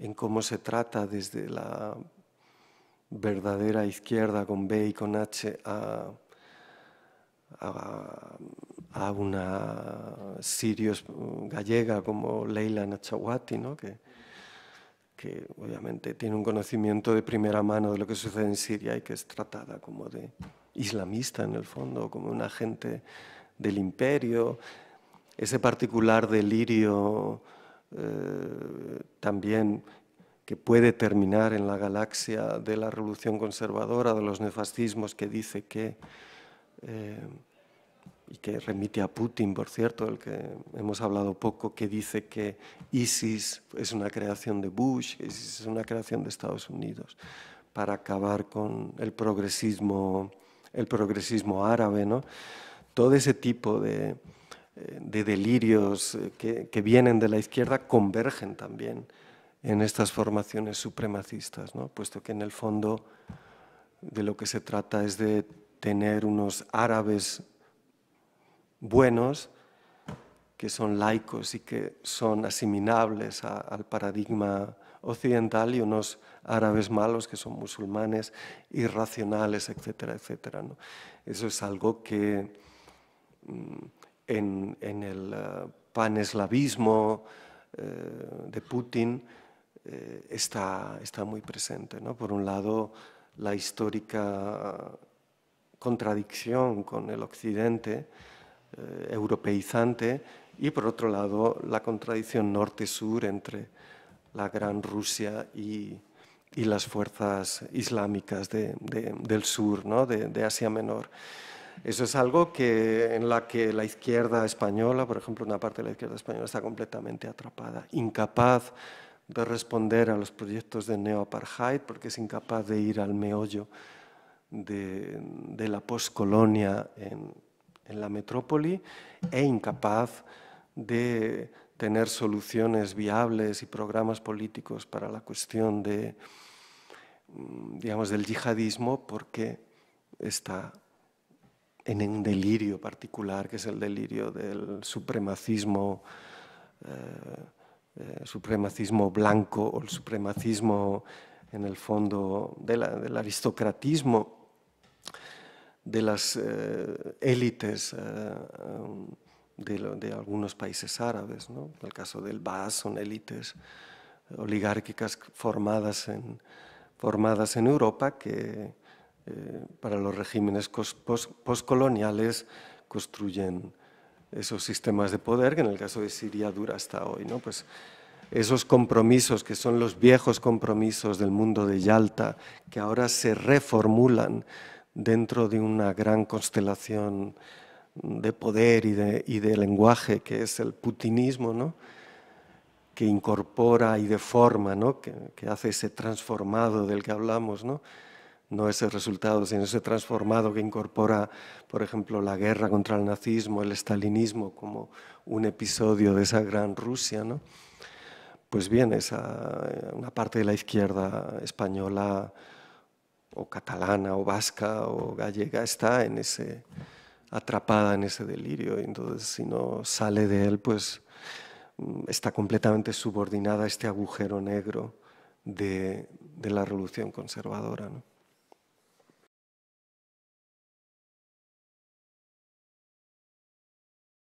en cómo se trata desde la verdadera izquierda con B y con H a, una sirios gallega como Leila Nachawati, ¿no? que, que obviamente tiene un conocimiento de primera mano de lo que sucede en Siria y que es tratada como de islamista en el fondo, como un agente del imperio, ese particular delirio eh, también que puede terminar en la galaxia de la revolución conservadora, de los nefascismos que dice que, eh, y que remite a Putin, por cierto, del que hemos hablado poco, que dice que ISIS es una creación de Bush, ISIS es una creación de Estados Unidos, para acabar con el progresismo, el progresismo árabe, ¿no? Todo ese tipo de, de delirios eh, que, vienen de la izquierda convergen también en estas formaciones supremacistas, puesto que en el fondo de lo que se trata es de tener unos árabes buenos que son laicos y que son asimilables al paradigma occidental y unos árabes malos que son musulmanes, irracionales, etcétera, etcétera. Eso es algo que... Mm, en, el eh, paneslavismo eh, de Putin eh, está, muy presente. Por un lado, la histórica contradicción con el occidente europeizante y por otro lado la contradicción norte-sur entre la gran Rusia y, las fuerzas islámicas del sur, de Asia Menor. Eso es algo que, en la que la izquierda española, por ejemplo, una parte de la izquierda española está completamente atrapada, incapaz de responder a los proyectos de neoapartheid porque es incapaz de ir al meollo de, la poscolonia en, la metrópoli e incapaz de tener soluciones viables y programas políticos para la cuestión mm, del yihadismo porque está en un delirio particular, que es el delirio del supremacismo, eh, eh, supremacismo blanco o el supremacismo, en el fondo, del aristocratismo de las eh, élites um, de, de, algunos países árabes. ¿no? En el caso del Bas son élites oligárquicas formadas en, formadas en Europa que eh, para los regímenes postcoloniales construyen esos sistemas de poder que en el caso de Siria dura hasta hoy. ¿no? Pues esos compromisos que son los viejos compromisos del mundo de Yalta, que ahora se reformulan dentro de una gran constelación de poder y de, lenguaje que es el putinismo, ¿no? que incorpora y deforma, ¿no? que, que hace ese transformado del que hablamos, ¿no? no ese resultado, sino ese transformado que incorpora, por ejemplo, la guerra contra el nazismo, el estalinismo, como un episodio de esa gran Rusia, ¿no? Pues bien, esa, eh, una parte de la izquierda española o catalana o vasca o gallega está en ese, atrapada en ese delirio. Y entonces, si no sale de él, pues mm, está completamente subordinada a este agujero negro de, de la revolución conservadora. ¿no?